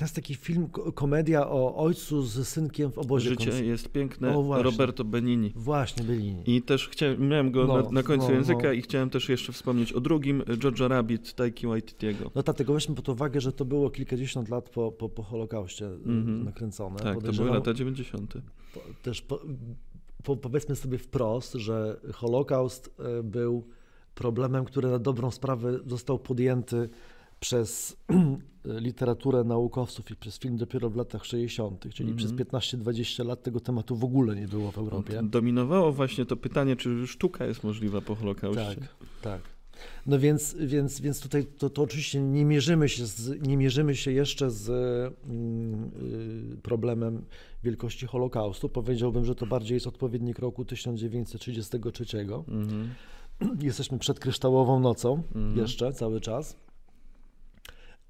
to jest taki film, komedia o ojcu z synkiem w obozie Życie jest piękne, o, Roberto Benini. Właśnie, Benini. I też chciałem, miałem go no, na, na, końcu no, języka no. i chciałem też jeszcze wspomnieć o drugim, George'a Rabbit, Taiki Waititiego. No tak, tylko weźmy pod uwagę, że to było kilkadziesiąt lat po, po, po Holokauście mm-hmm. nakręcone. Tak, to były lata 90. Po, też po, po, powiedzmy sobie wprost, że Holokaust y, był problemem, który na dobrą sprawę został podjęty przez literaturę naukowców i przez film dopiero w latach 60., czyli mm -hmm. przez 15-20 lat tego tematu w ogóle nie było w no, Europie. Dominowało właśnie to pytanie, czy sztuka jest możliwa po Holokauście. Tak, tak. No więc, więc, więc tutaj to, to oczywiście nie mierzymy, się z, nie mierzymy się jeszcze z mm, y, problemem wielkości Holokaustu. Powiedziałbym, że to bardziej jest odpowiednik roku 1933. Mm -hmm. Jesteśmy przed kryształową nocą mm -hmm. jeszcze cały czas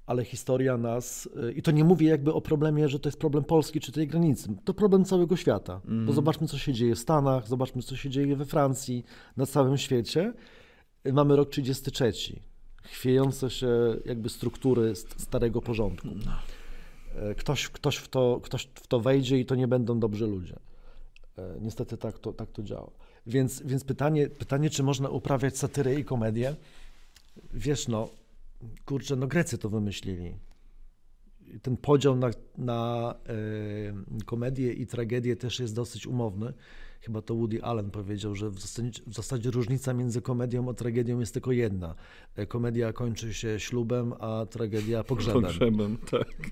ale historia nas, y, i to nie mówię jakby o problemie, że to jest problem Polski czy tej granicy, to problem całego świata. Mm. Bo mhm. zobaczmy, co się dzieje w Stanach, zobaczmy, co się dzieje we Francji, na całym świecie. Y, mamy rok 33, chwiejące się jakby struktury starego porządku. No. Y, ktoś, ktoś, w to, ktoś w to wejdzie i to nie będą dobrzy ludzie. Niestety tak to, tak to działa. Więc, więc pytanie, pytanie, czy można uprawiać satyrę i komedię? Wiesz, no, kurczę, no Grecy to wymyślili. Ten podział na, na y, e, komedię i tragedię też jest dosyć umowny. Chyba to Woody Allen powiedział, że w zasadzie, w zasadzie różnica między komedią a tragedią jest tylko jedna. E, komedia kończy się ślubem, a tragedia pogrzebem. Pogrzebem, tak.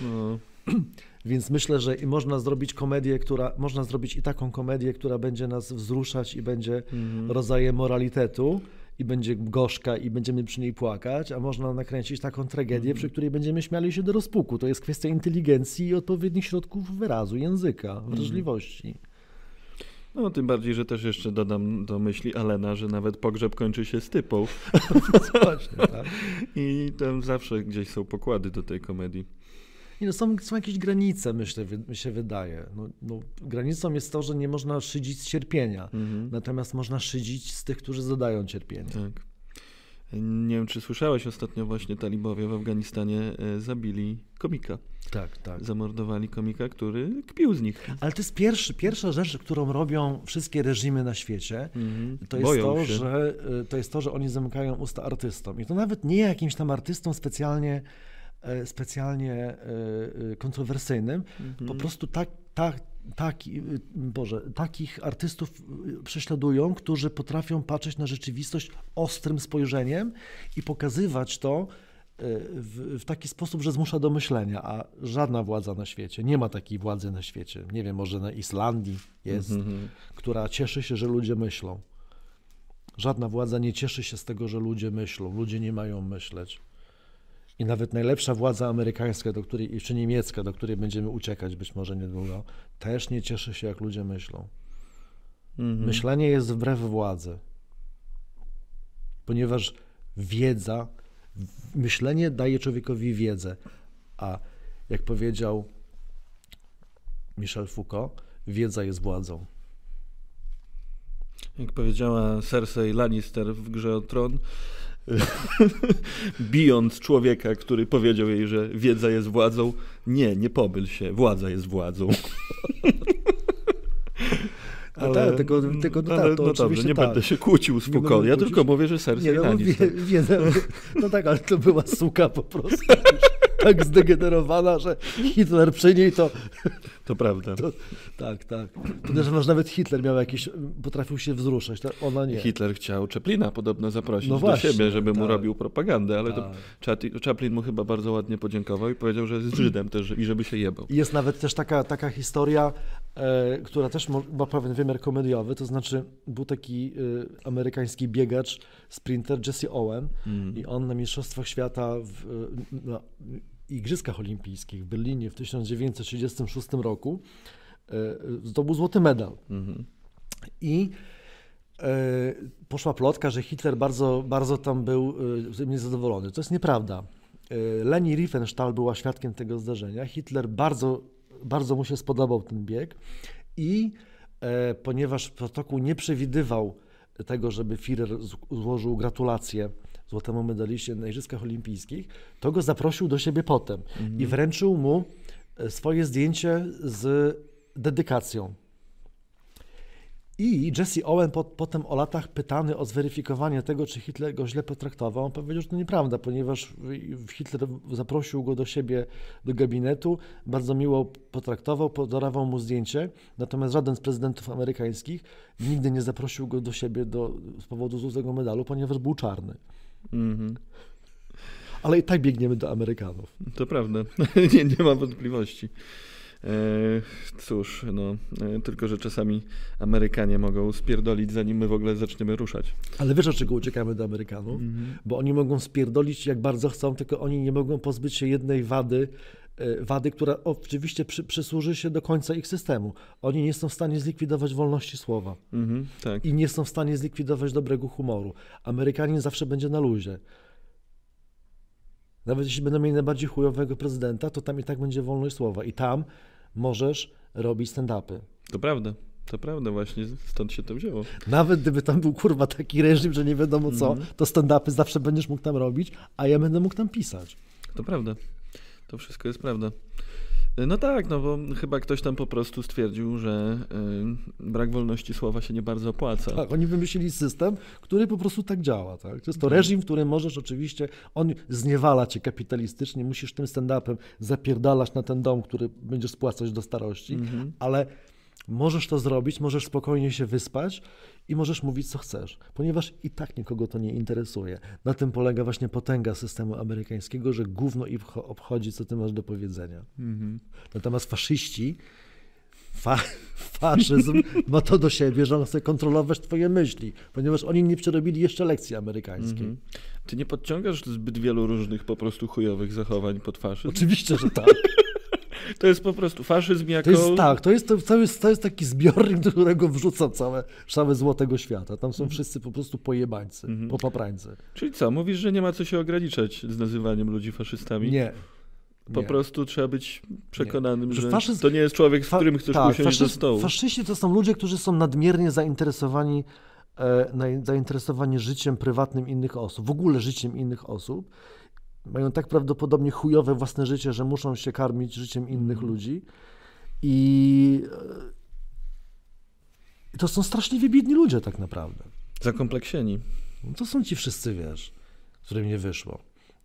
No. Więc myślę, że i można zrobić komedię, która można zrobić i taką komedię, która będzie nas wzruszać i będzie mm. rodzajem moralitetu i będzie gorzka i będziemy przy niej płakać, a można nakręcić taką tragedię, mm. przy której będziemy śmiali się do rozpuku. To jest kwestia inteligencji i odpowiednich środków wyrazu, języka, mhm. wrażliwości. Mm. No, tym bardziej, że też jeszcze dodam do myśli Alena, że nawet pogrzeb kończy się stypą. Właśnie, tak. I tam zawsze gdzieś są pokłady do tej komedii. Nie, no są, są jakieś granice, myślę, wy, mi się wydaje. No, no, granicą jest to, że nie można szydzić z cierpienia, mhm. natomiast można szydzić z tych, którzy zadają cierpienie. Tak. Nie wiem, czy słyszałeś ostatnio właśnie talibowie w Afganistanie e, zabili komika. Tak, tak. Zamordowali komika, który kpił z nich. Ale to jest pierwszy, pierwsza rzecz, którą robią wszystkie reżimy na świecie. Mm -hmm. To, jest Boją to, się. że, e, to jest to, że oni zamykają usta artystom. I to nawet nie jakimś tam artystom specjalnie E, specjalnie e, e, kontrowersyjnym. Mhm. Po prostu tak, tak, tak, Boże, takich artystów prześladują, którzy potrafią patrzeć na rzeczywistość ostrym spojrzeniem i pokazywać to w, w, taki sposób, że zmusza do myślenia, a żadna władza na świecie, nie ma takiej władzy na świecie. Nie wiem, może na Islandii jest, mhm, mhm. która cieszy się, że ludzie myślą. Żadna władza nie cieszy się z tego, że ludzie myślą. Ludzie nie mają myśleć i nawet najlepsza władza amerykańska do której, czy niemiecka, do której będziemy uciekać być może niedługo, też nie cieszy się, jak ludzie myślą. Mhm. Myślenie jest wbrew władzy, ponieważ wiedza, myślenie daje człowiekowi wiedzę, a jak powiedział Michel Foucault, wiedza jest władzą. Jak powiedziała Cersei Lannister w grze o tron, bijąc człowieka, który powiedział jej, że wiedza jest władzą. Nie, nie pomyl się, władza jest władzą. Tak, no ale, tak, no, no, ale, tak, to no dobrze, nie tak. będę się kłócił spokojnie, no ja tylko mówię, że serce nie, no, nic. Tak. No, no tak, ale to była suka po prostu. tak zdegenerowana, że Hitler przy niej to... To prawda. To, tak, tak. Ponieważ że nawet Hitler miał jakiś, potrafił się wzruszać, ona nie. Hitler chciał Chaplina podobno zaprosić no właśnie, do siebie, żeby tak. mu robił propagandę, ale tak. to Chaplin mu chyba bardzo ładnie podziękował i powiedział, że jest Żydem też i żeby się jebał. Jest nawet też taka, taka historia, E, która też ma pewien wymiar komediowy, to znaczy był taki e, amerykański biegacz, sprinter Jesse Owen mm. i on na Mistrzostwach Świata w e, na Igrzyskach Olimpijskich w Berlinie w 1936 roku zdobył złoty medal. Mm. I poszła plotka, że Hitler bardzo, bardzo tam był niezadowolony. To jest nieprawda. Leni Riefenstahl była świadkiem tego zdarzenia. Hitler bardzo bardzo mu się spodobał ten bieg i e, ponieważ protokół nie przewidywał tego, żeby firer złożył gratulacje złotemu medaliście na Igrzyskach Olimpijskich, to go zaprosił do siebie potem i mhm. wręczył mu e, swoje zdjęcie z dedykacją i Jesse Owen po, potem o latach pytany o zweryfikowanie tego, czy Hitler go źle potraktował, on powiedział, że to nieprawda, ponieważ Hitler zaprosił go do siebie do gabinetu, bardzo miło potraktował, podarował mu zdjęcie, natomiast żaden z prezydentów amerykańskich nigdy nie zaprosił go do siebie do, z powodu złotego medalu, ponieważ był czarny. Mhm. Ale i tak biegniemy do Amerykanów. To prawda, nie, nie ma wątpliwości. E, cóż, no, e, tylko że czasami Amerykanie mogą spierdolić, zanim my w ogóle zaczniemy ruszać. Ale wiesz, dlaczego uciekamy do Amerykanów? Mhm. Bo oni mogą spierdolić jak bardzo chcą, tylko oni nie mogą pozbyć się jednej wady, e, wady, która oczywiście przy, przysłuży się do końca ich systemu. Oni nie są w stanie zlikwidować wolności słowa mhm, tak. i nie są w stanie zlikwidować dobrego humoru. Amerykanin zawsze będzie na luzie. Nawet jeśli będą mieli najbardziej chujowego prezydenta, to tam i tak będzie wolność słowa. I tam możesz robić stand-upy. To prawda. To prawda, właśnie stąd się to wzięło. Nawet gdyby tam był kurwa taki reżim, że nie wiadomo co, mm. to stand-upy zawsze będziesz mógł tam robić, a ja będę mógł tam pisać. To prawda. To wszystko jest prawda. No tak, no bo chyba ktoś tam po prostu stwierdził, że y, brak wolności słowa się nie bardzo opłaca. Tak, oni wymyślili system, który po prostu tak działa. Tak? To jest to tak. reżim, w którym możesz oczywiście, on zniewala cię kapitalistycznie, musisz tym stand-upem zapierdalać na ten dom, który będziesz spłacać do starości, mhm. ale Możesz to zrobić, możesz spokojnie się wyspać i możesz mówić co chcesz, ponieważ i tak nikogo to nie interesuje. Na tym polega właśnie potęga systemu amerykańskiego, że gówno ich obchodzi, co ty masz do powiedzenia. Mhm. Natomiast faszyści, fa faszyzm ma to do siebie, że on chce kontrolować twoje myśli, ponieważ oni nie przerobili jeszcze lekcji amerykańskiej. Mhm. Ty nie podciągasz zbyt wielu różnych po prostu chujowych zachowań pod faszyzm? Oczywiście, że tak. to jest po prostu faszyzm jako... To jest, tak, to jest, to, jest, to jest taki zbiornik, do którego wrzucam całe szamy złotego świata. Tam są mhm. wszyscy po prostu pojebańcy, mhm. po popaprańcy. Czyli co, mówisz, że nie ma co się ograniczać z nazywaniem ludzi faszystami? Nie. Po nie. prostu trzeba być przekonanym, nie. że faszyzm, to nie jest człowiek, z którym chcesz tak, usiąść faszyst, do stołu. Faszyści to są ludzie, którzy są nadmiernie zainteresowani, e, zainteresowani życiem prywatnym innych osób, w ogóle życiem innych osób mają tak prawdopodobnie chujowe własne życie, że muszą się karmić życiem innych mhm. ludzi. E, I to są straszliwie biedni ludzie tak naprawdę. Zakompleksieni. No to są ci wszyscy, wiesz, którym nie wyszło.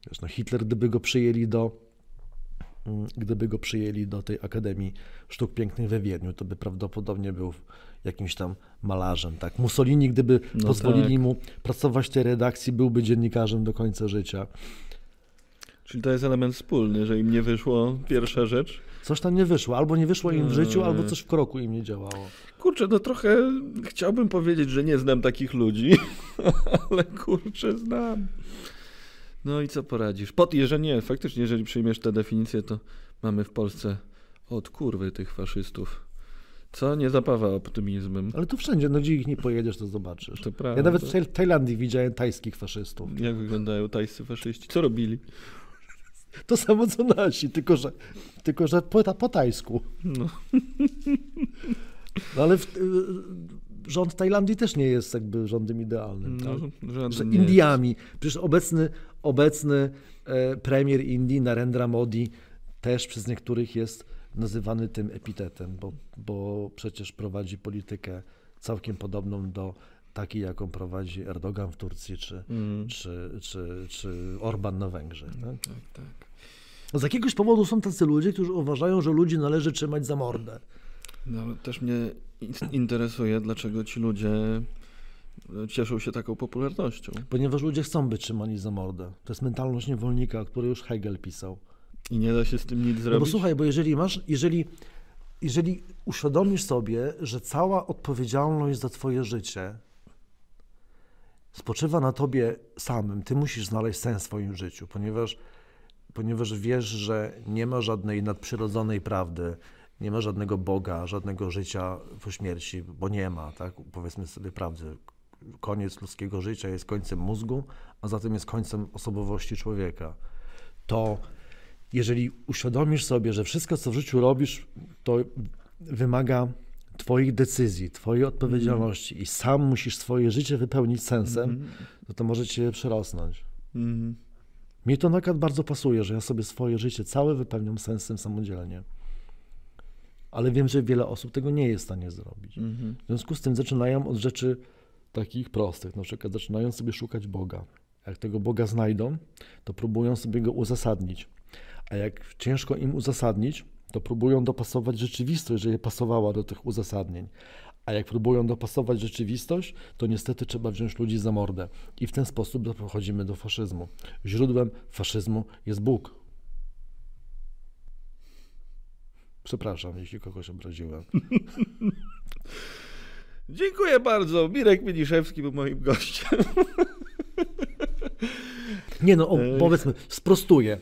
Wiesz, no Hitler, gdyby go przyjęli do mm, gdyby go przyjęli do tej Akademii Sztuk Pięknych we Wiedniu, to by prawdopodobnie był jakimś tam malarzem. Tak? Mussolini, gdyby no pozwolili tak. mu pracować w tej redakcji, byłby dziennikarzem do końca życia. Czyli to jest element wspólny, że im nie wyszło pierwsza rzecz. Coś tam nie wyszło, albo nie wyszło im w hmm. życiu, albo coś w kroku im nie działało. Kurczę, no trochę chciałbym powiedzieć, że nie znam takich ludzi, ale kurczę, znam. No i co poradzisz? Pod, jeżeli nie, faktycznie, jeżeli przyjmiesz tę definicję, to mamy w Polsce od kurwy tych faszystów. Co nie zapawa optymizmem. Ale tu wszędzie, no gdzie ich nie pojedziesz, to zobaczysz. To ja nawet w Tajlandii widziałem tajskich faszystów. Jak wyglądają tajscy faszyści? Co robili? To samo co nasi, tylko że, tylko że po, po tajsku. No. no ale w, y, rząd Tajlandii też nie jest jakby rządem idealnym. No, tak? Że Indiami. Przecież obecny, obecny e, premier Indii, Narendra Modi, też przez niektórych jest nazywany tym epitetem, bo, bo przecież prowadzi politykę całkiem podobną do takiej, jaką prowadzi Erdogan w Turcji, czy, mm. czy, czy, czy Orban na Węgrzech. Tak, tak. tak. Z jakiegoś powodu są tacy ludzie, którzy uważają, że ludzi należy trzymać za mordę. No, też mnie interesuje, dlaczego ci ludzie e, cieszą się taką popularnością. Ponieważ ludzie chcą być trzymani za mordę. To jest mentalność niewolnika, o której już Hegel pisał. I nie da się z tym nic zrobić. No bo słuchaj, bo jeżeli masz, jeżeli, jeżeli uświadomisz sobie, że cała odpowiedzialność za twoje życie spoczywa na tobie samym, ty musisz znaleźć sens w swoim życiu, ponieważ ponieważ wiesz, że nie ma żadnej nadprzyrodzonej prawdy, nie ma żadnego Boga, żadnego życia po śmierci, bo nie ma, tak? Powiedzmy sobie prawdę. Koniec ludzkiego życia jest końcem mózgu, a zatem jest końcem osobowości człowieka. To jeżeli uświadomisz sobie, że wszystko, co w życiu robisz, to wymaga Twoich decyzji, Twojej mhm. odpowiedzialności mm. i sam musisz swoje życie wypełnić sensem, mm. to to może Cię przerosnąć. Mm. Mnie to nakład bardzo pasuje, że ja sobie swoje życie całe wypełniam sensem samodzielnie. Ale wiem, że wiele osób tego nie jest w stanie zrobić. Mhm. W związku z tym zaczynają od rzeczy takich prostych, na przykład zaczynają sobie szukać Boga. Jak tego Boga znajdą, to próbują sobie go uzasadnić. A jak ciężko im uzasadnić, to próbują dopasować rzeczywistość, żeby pasowała do tych uzasadnień. A jak próbują dopasować rzeczywistość, to niestety trzeba wziąć ludzi za mordę. I w ten sposób dochodzimy do faszyzmu. Źródłem faszyzmu jest Bóg. Przepraszam, jeśli kogoś obraziłem. Dziękuję bardzo. Mirek Miniszewski był moim gościem. Nie no, o, powiedzmy, sprostuję.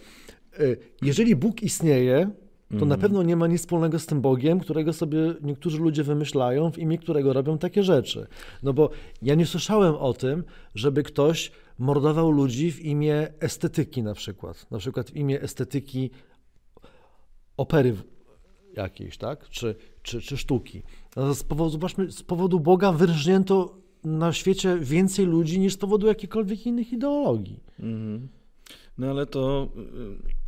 E, jeżeli Bóg istnieje, to mm. na mhm. pewno nie ma nic wspólnego z tym Bogiem, którego sobie niektórzy ludzie wymyślają, w imię którego robią takie rzeczy. No bo ja nie słyszałem o tym, żeby ktoś mordował ludzi w imię estetyki na przykład. Na przykład w imię estetyki opery jakiejś, tak? Czy, czy, czy sztuki. No z powodu, zobaczmy, z powodu Boga wyrżnięto na świecie więcej ludzi niż z powodu jakiejkolwiek innych ideologii. Mm. No ale to y,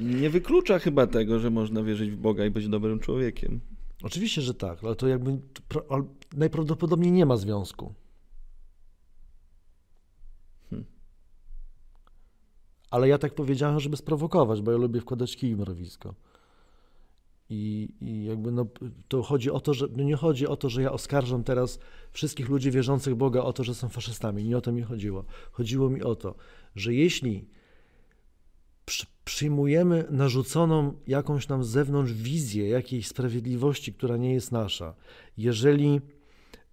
nie wyklucza chyba tego, że można wierzyć w Boga i być dobrym człowiekiem. Oczywiście, że tak, ale to jakby najprawdopodobniej nie ma związku. Hmm. Ale ja tak powiedziałem, żeby sprowokować, bo ja lubię wkładać kij w mrowisko. I, I, jakby no, to chodzi o to, że no nie chodzi o to, że ja oskarżam teraz wszystkich ludzi wierzących Boga o to, że są faszystami. Nie o to mi chodziło. Chodziło mi o to, że jeśli przyjmujemy narzuconą jakąś nam z zewnątrz wizję jakiejś sprawiedliwości, która nie jest nasza. Jeżeli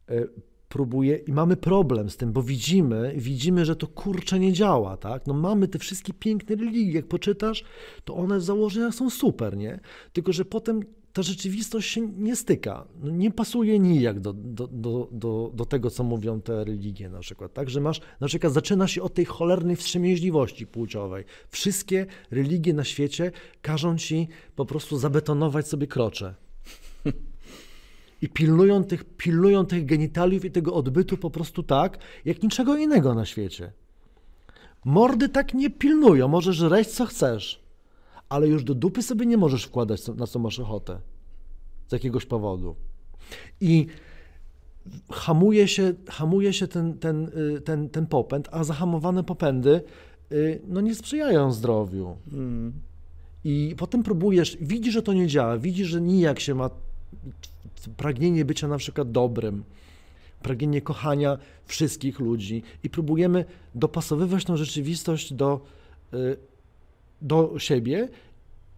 e, próbuje i mamy problem z tym, bo widzimy, widzimy, że to kurcze nie działa, tak? No mamy te wszystkie piękne religie, jak poczytasz, to one w założeniach są super, nie? Tylko, że potem ta rzeczywistość się nie styka, no, nie pasuje nijak do, do, do, do, do tego, co mówią te religie na przykład. Tak, że masz, na przykład zaczyna się od tej cholernej wstrzemięźliwości płciowej. Wszystkie religie na świecie każą ci po prostu zabetonować sobie krocze. I pilnują tych, pilnują tych genitaliów i tego odbytu po prostu tak, jak niczego innego na świecie. Mordy tak nie pilnują, możesz reść co chcesz ale już do dupy sobie nie możesz wkładać, na co masz ochotę. Z jakiegoś powodu. I hamuje się, hamuje się ten, ten, y, ten, ten popęd, a zahamowane popędy y, no, nie sprzyjają zdrowiu. Mm. I potem próbujesz, widzisz, że to nie działa, widzisz, że nijak się ma pragnienie bycia na przykład dobrym, pragnienie kochania wszystkich ludzi i próbujemy dopasowywać tą rzeczywistość do y, do siebie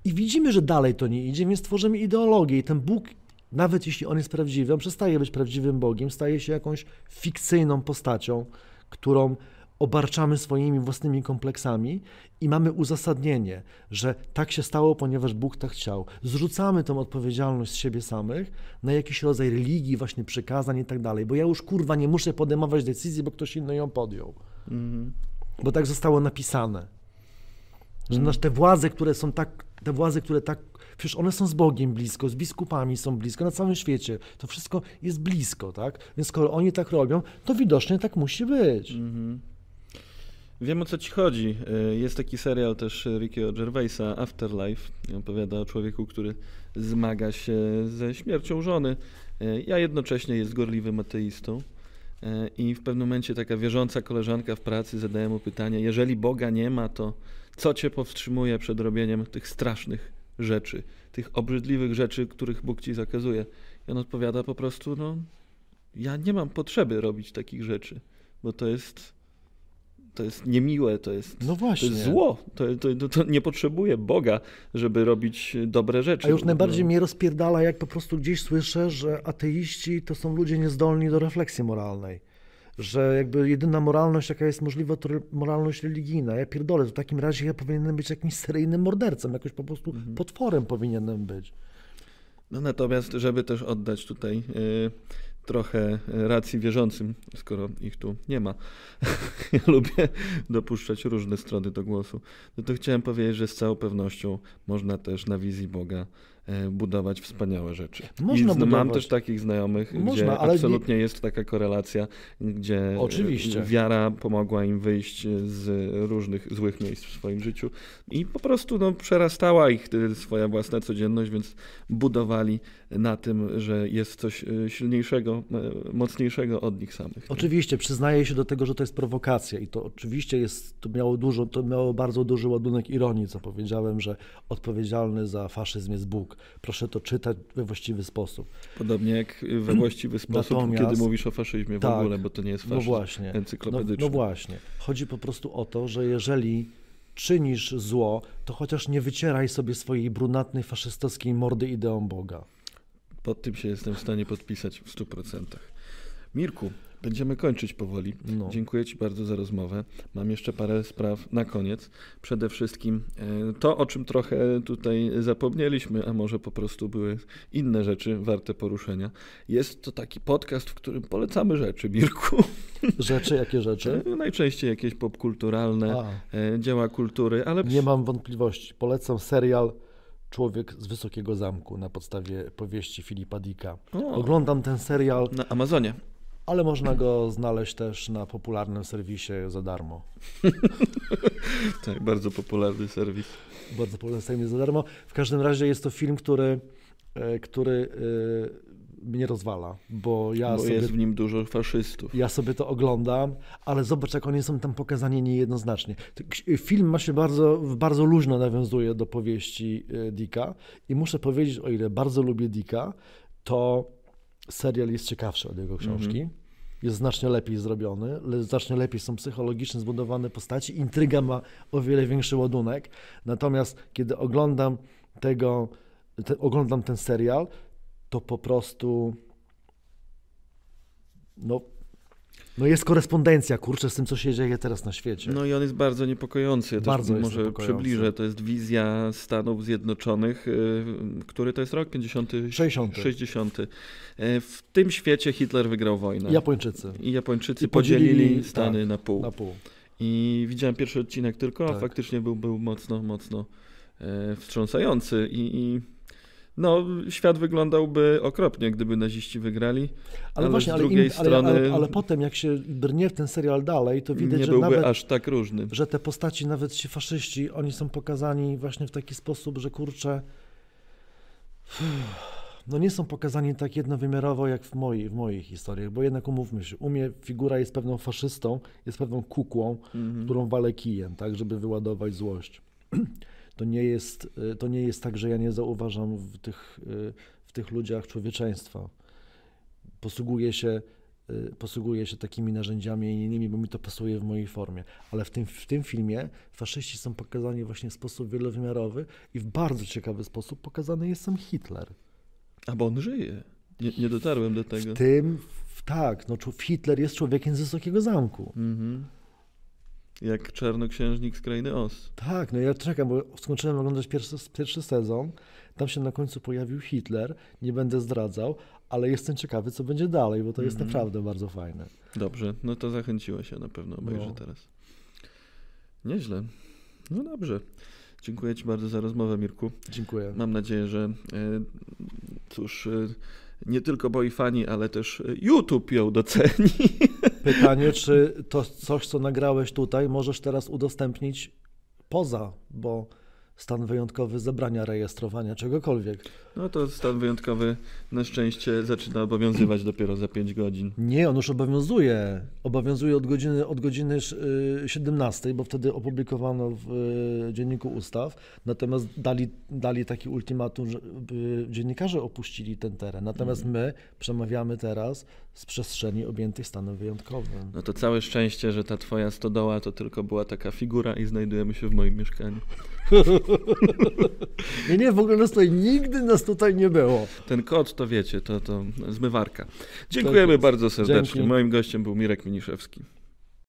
i widzimy, że dalej to nie idzie, więc tworzymy ideologię i ten Bóg, nawet jeśli on jest prawdziwy, on przestaje być prawdziwym Bogiem, staje się jakąś fikcyjną postacią, którą obarczamy swoimi własnymi kompleksami i mamy uzasadnienie, że tak się stało, ponieważ Bóg tak chciał. Zrzucamy tą odpowiedzialność z siebie samych na jakiś rodzaj religii, właśnie przykazań i tak dalej, bo ja już kurwa nie muszę podejmować decyzji, bo ktoś inny ją podjął. Mm -hmm. Bo tak zostało napisane. Że mm. te władze, które są tak, te władze, które tak, przecież one są z Bogiem blisko, z biskupami są blisko, na całym świecie. To wszystko jest blisko, tak? Więc skoro oni tak robią, to widocznie tak musi być. Mm-hmm. Wiem o co ci chodzi. Y, jest taki serial też Rickiego Gervaisa, Afterlife. Opowiada o człowieku, który zmaga się ze śmiercią żony, y, a jednocześnie jest gorliwym ateistą. Y, I w pewnym momencie taka wierząca koleżanka w pracy zadaje mu pytanie, jeżeli Boga nie ma, to co cię powstrzymuje przed robieniem tych strasznych rzeczy, tych obrzydliwych rzeczy, których Bóg ci zakazuje? I on odpowiada po prostu, no ja nie mam potrzeby robić takich rzeczy, bo to jest to jest niemiłe, to jest, no to jest zło. To, to, to, nie potrzebuje Boga, żeby robić dobre rzeczy. A już najbardziej no. mnie rozpierdala, jak po prostu gdzieś słyszę, że ateiści to są ludzie niezdolni do refleksji moralnej że jakby jedyna moralność, jaka jest możliwa, to moralność religijna. Ja pierdolę, w takim razie ja powinienem być jakimś seryjnym mordercą, jakoś po prostu mhm. potworem powinienem być. No natomiast, żeby też oddać tutaj y, trochę racji wierzącym, skoro ich tu nie ma, ja lubię dopuszczać różne strony do głosu, no to chciałem powiedzieć, że z całą pewnością można też na wizji Boga E, budować wspaniałe rzeczy. Można no, budować. mam też takich znajomych, Można, gdzie absolutnie nie... jest taka korelacja, gdzie e, Oczywiście. wiara pomogła im wyjść z różnych złych miejsc w swoim życiu i po prostu no, przerastała ich e, swoja własna codzienność, więc budowali na tym, że jest coś e, silniejszego, e, mocniejszego od nich samych. Oczywiście, przyznaję się do tego, że to jest prowokacja i to oczywiście jest, to miało dużo, to miało bardzo duży ładunek ironii, co powiedziałem, że odpowiedzialny za faszyzm jest Bóg. Proszę to czytać we właściwy sposób. Podobnie jak we właściwy sposób, Natomiast, kiedy mówisz o faszyzmie w tak. ogóle, bo to nie jest no faszyzm no właśnie, encyklopedyczny. No, no właśnie. Chodzi po prostu o to, że jeżeli czynisz zło, to chociaż nie wycieraj sobie swojej brunatnej faszystowskiej mordy ideą Boga. Pod tym się jestem w stanie podpisać w 100%. Mirku, będziemy kończyć powoli. No. Dziękuję Ci bardzo za rozmowę. Mam jeszcze parę spraw na koniec. Przede wszystkim e, to, o czym trochę tutaj zapomnieliśmy, a może po prostu były inne rzeczy warte poruszenia. Jest to taki podcast, w którym polecamy rzeczy, Mirku. Rzeczy, jakie rzeczy? No, najczęściej jakieś popkulturalne a. E, dzieła kultury, ale. Nie mam wątpliwości. Polecam serial. Człowiek z Wysokiego Zamku na podstawie powieści Filipa Dicka. O. No. Oglądam ten serial. Na Amazonie. Ale można go znaleźć też na popularnym serwisie za darmo. tak, bardzo popularny serwis. Bardzo popularny serwis za darmo. W każdym razie jest to film, który, e, który e, mnie rozwala, bo ja bo sobie, jest w nim dużo faszystów. Ja sobie to oglądam, ale zobacz, jak oni są tam pokazani niejednoznacznie. Film ma się bardzo, bardzo luźno nawiązuje do powieści e, Dicka i muszę powiedzieć, o ile bardzo lubię Dicka, to serial jest ciekawszy od jego książki. Mm -hmm jest znacznie lepiej zrobiony, znacznie lepiej są psychologicznie zbudowane postaci, intryga ma o wiele większy ładunek. Natomiast kiedy oglądam tego, te, oglądam ten serial, to po prostu no, no jest korespondencja, kurczę, z tym, co się dzieje teraz na świecie. No i on jest bardzo niepokojący. Ja bardzo może przybliżę. To jest wizja Stanów Zjednoczonych, y, który to jest rok 50. 60. 60. W tym świecie Hitler wygrał wojnę. Japończycy. I Japończycy I podzielili, podzielili, tak, Stany tak, na, pół. na, pół. I widziałem pierwszy odcinek tylko, tak. a faktycznie był, był mocno, mocno e, wstrząsający. i, i no, świat wyglądałby okropnie, gdyby naziści wygrali. Ale, ale właśnie, z drugiej ale, strony. Ale, ale, potem, jak się brnie w ten serial dalej, to widać, nie że. nawet, aż tak różny. Że te postaci, nawet ci faszyści, oni są pokazani właśnie w taki sposób, że kurczę. no nie są pokazani tak jednowymiarowo jak w mojej, w mojej historii, bo jednak umówmy się, u mnie figura jest pewną faszystą, jest pewną kukłą, mm -hmm. którą wale kijem, tak, żeby wyładować złość. To nie jest, y, to nie jest tak, że ja nie zauważam w tych, y, w tych ludziach człowieczeństwa. Posługuję się, y, posługuję się takimi narzędziami i innymi, bo mi to pasuje w mojej formie. Ale w tym, w tym filmie faszyści są pokazani właśnie w sposób wielowymiarowy i w bardzo ciekawy sposób pokazany jest sam Hitler. A bo on żyje. Nie, nie dotarłem do tego. W tym, w, tak, no, Hitler jest człowiekiem z Wysokiego Zamku. Mhm. Jak czarnoksiężnik z Krainy Oz. Tak, no ja czekam, bo skończyłem oglądać pierwszy, pierwszy sezon. Tam się na końcu pojawił Hitler. Nie będę zdradzał, ale jestem ciekawy, co będzie dalej, bo to jest mhm. naprawdę bardzo fajne. Dobrze, no to zachęciło się na pewno, obejrzę no. teraz. Nieźle. No dobrze. Dziękuję Ci bardzo za rozmowę, Mirku. Dziękuję. Mam nadzieję, że e, cóż e, nie tylko moi fani, ale też e, YouTube ją doceni. Pytanie, czy to coś, co nagrałeś tutaj, możesz teraz udostępnić poza, bo stan wyjątkowy zabrania rejestrowania czegokolwiek. No to stan wyjątkowy na szczęście zaczyna obowiązywać dopiero za 5 godzin. Nie, on już obowiązuje. Obowiązuje od godziny, od godziny 17, y, bo wtedy opublikowano w y, Dzienniku Ustaw. Natomiast dali, dali taki ultimatum, że y, dziennikarze opuścili ten teren. Natomiast mhm. my przemawiamy teraz z przestrzeni objętych stanem wyjątkowym. No to całe szczęście, że ta twoja stodoła to tylko była taka figura i znajdujemy się w moim mieszkaniu. nie, nie, w ogóle nas tutaj nigdy nas nas tutaj nie było. Ten kod to wiecie, to, to zmywarka. Tak Dziękujemy tak bardzo serdecznie. Dzięki. Moim gościem był Mirek Miniszewski.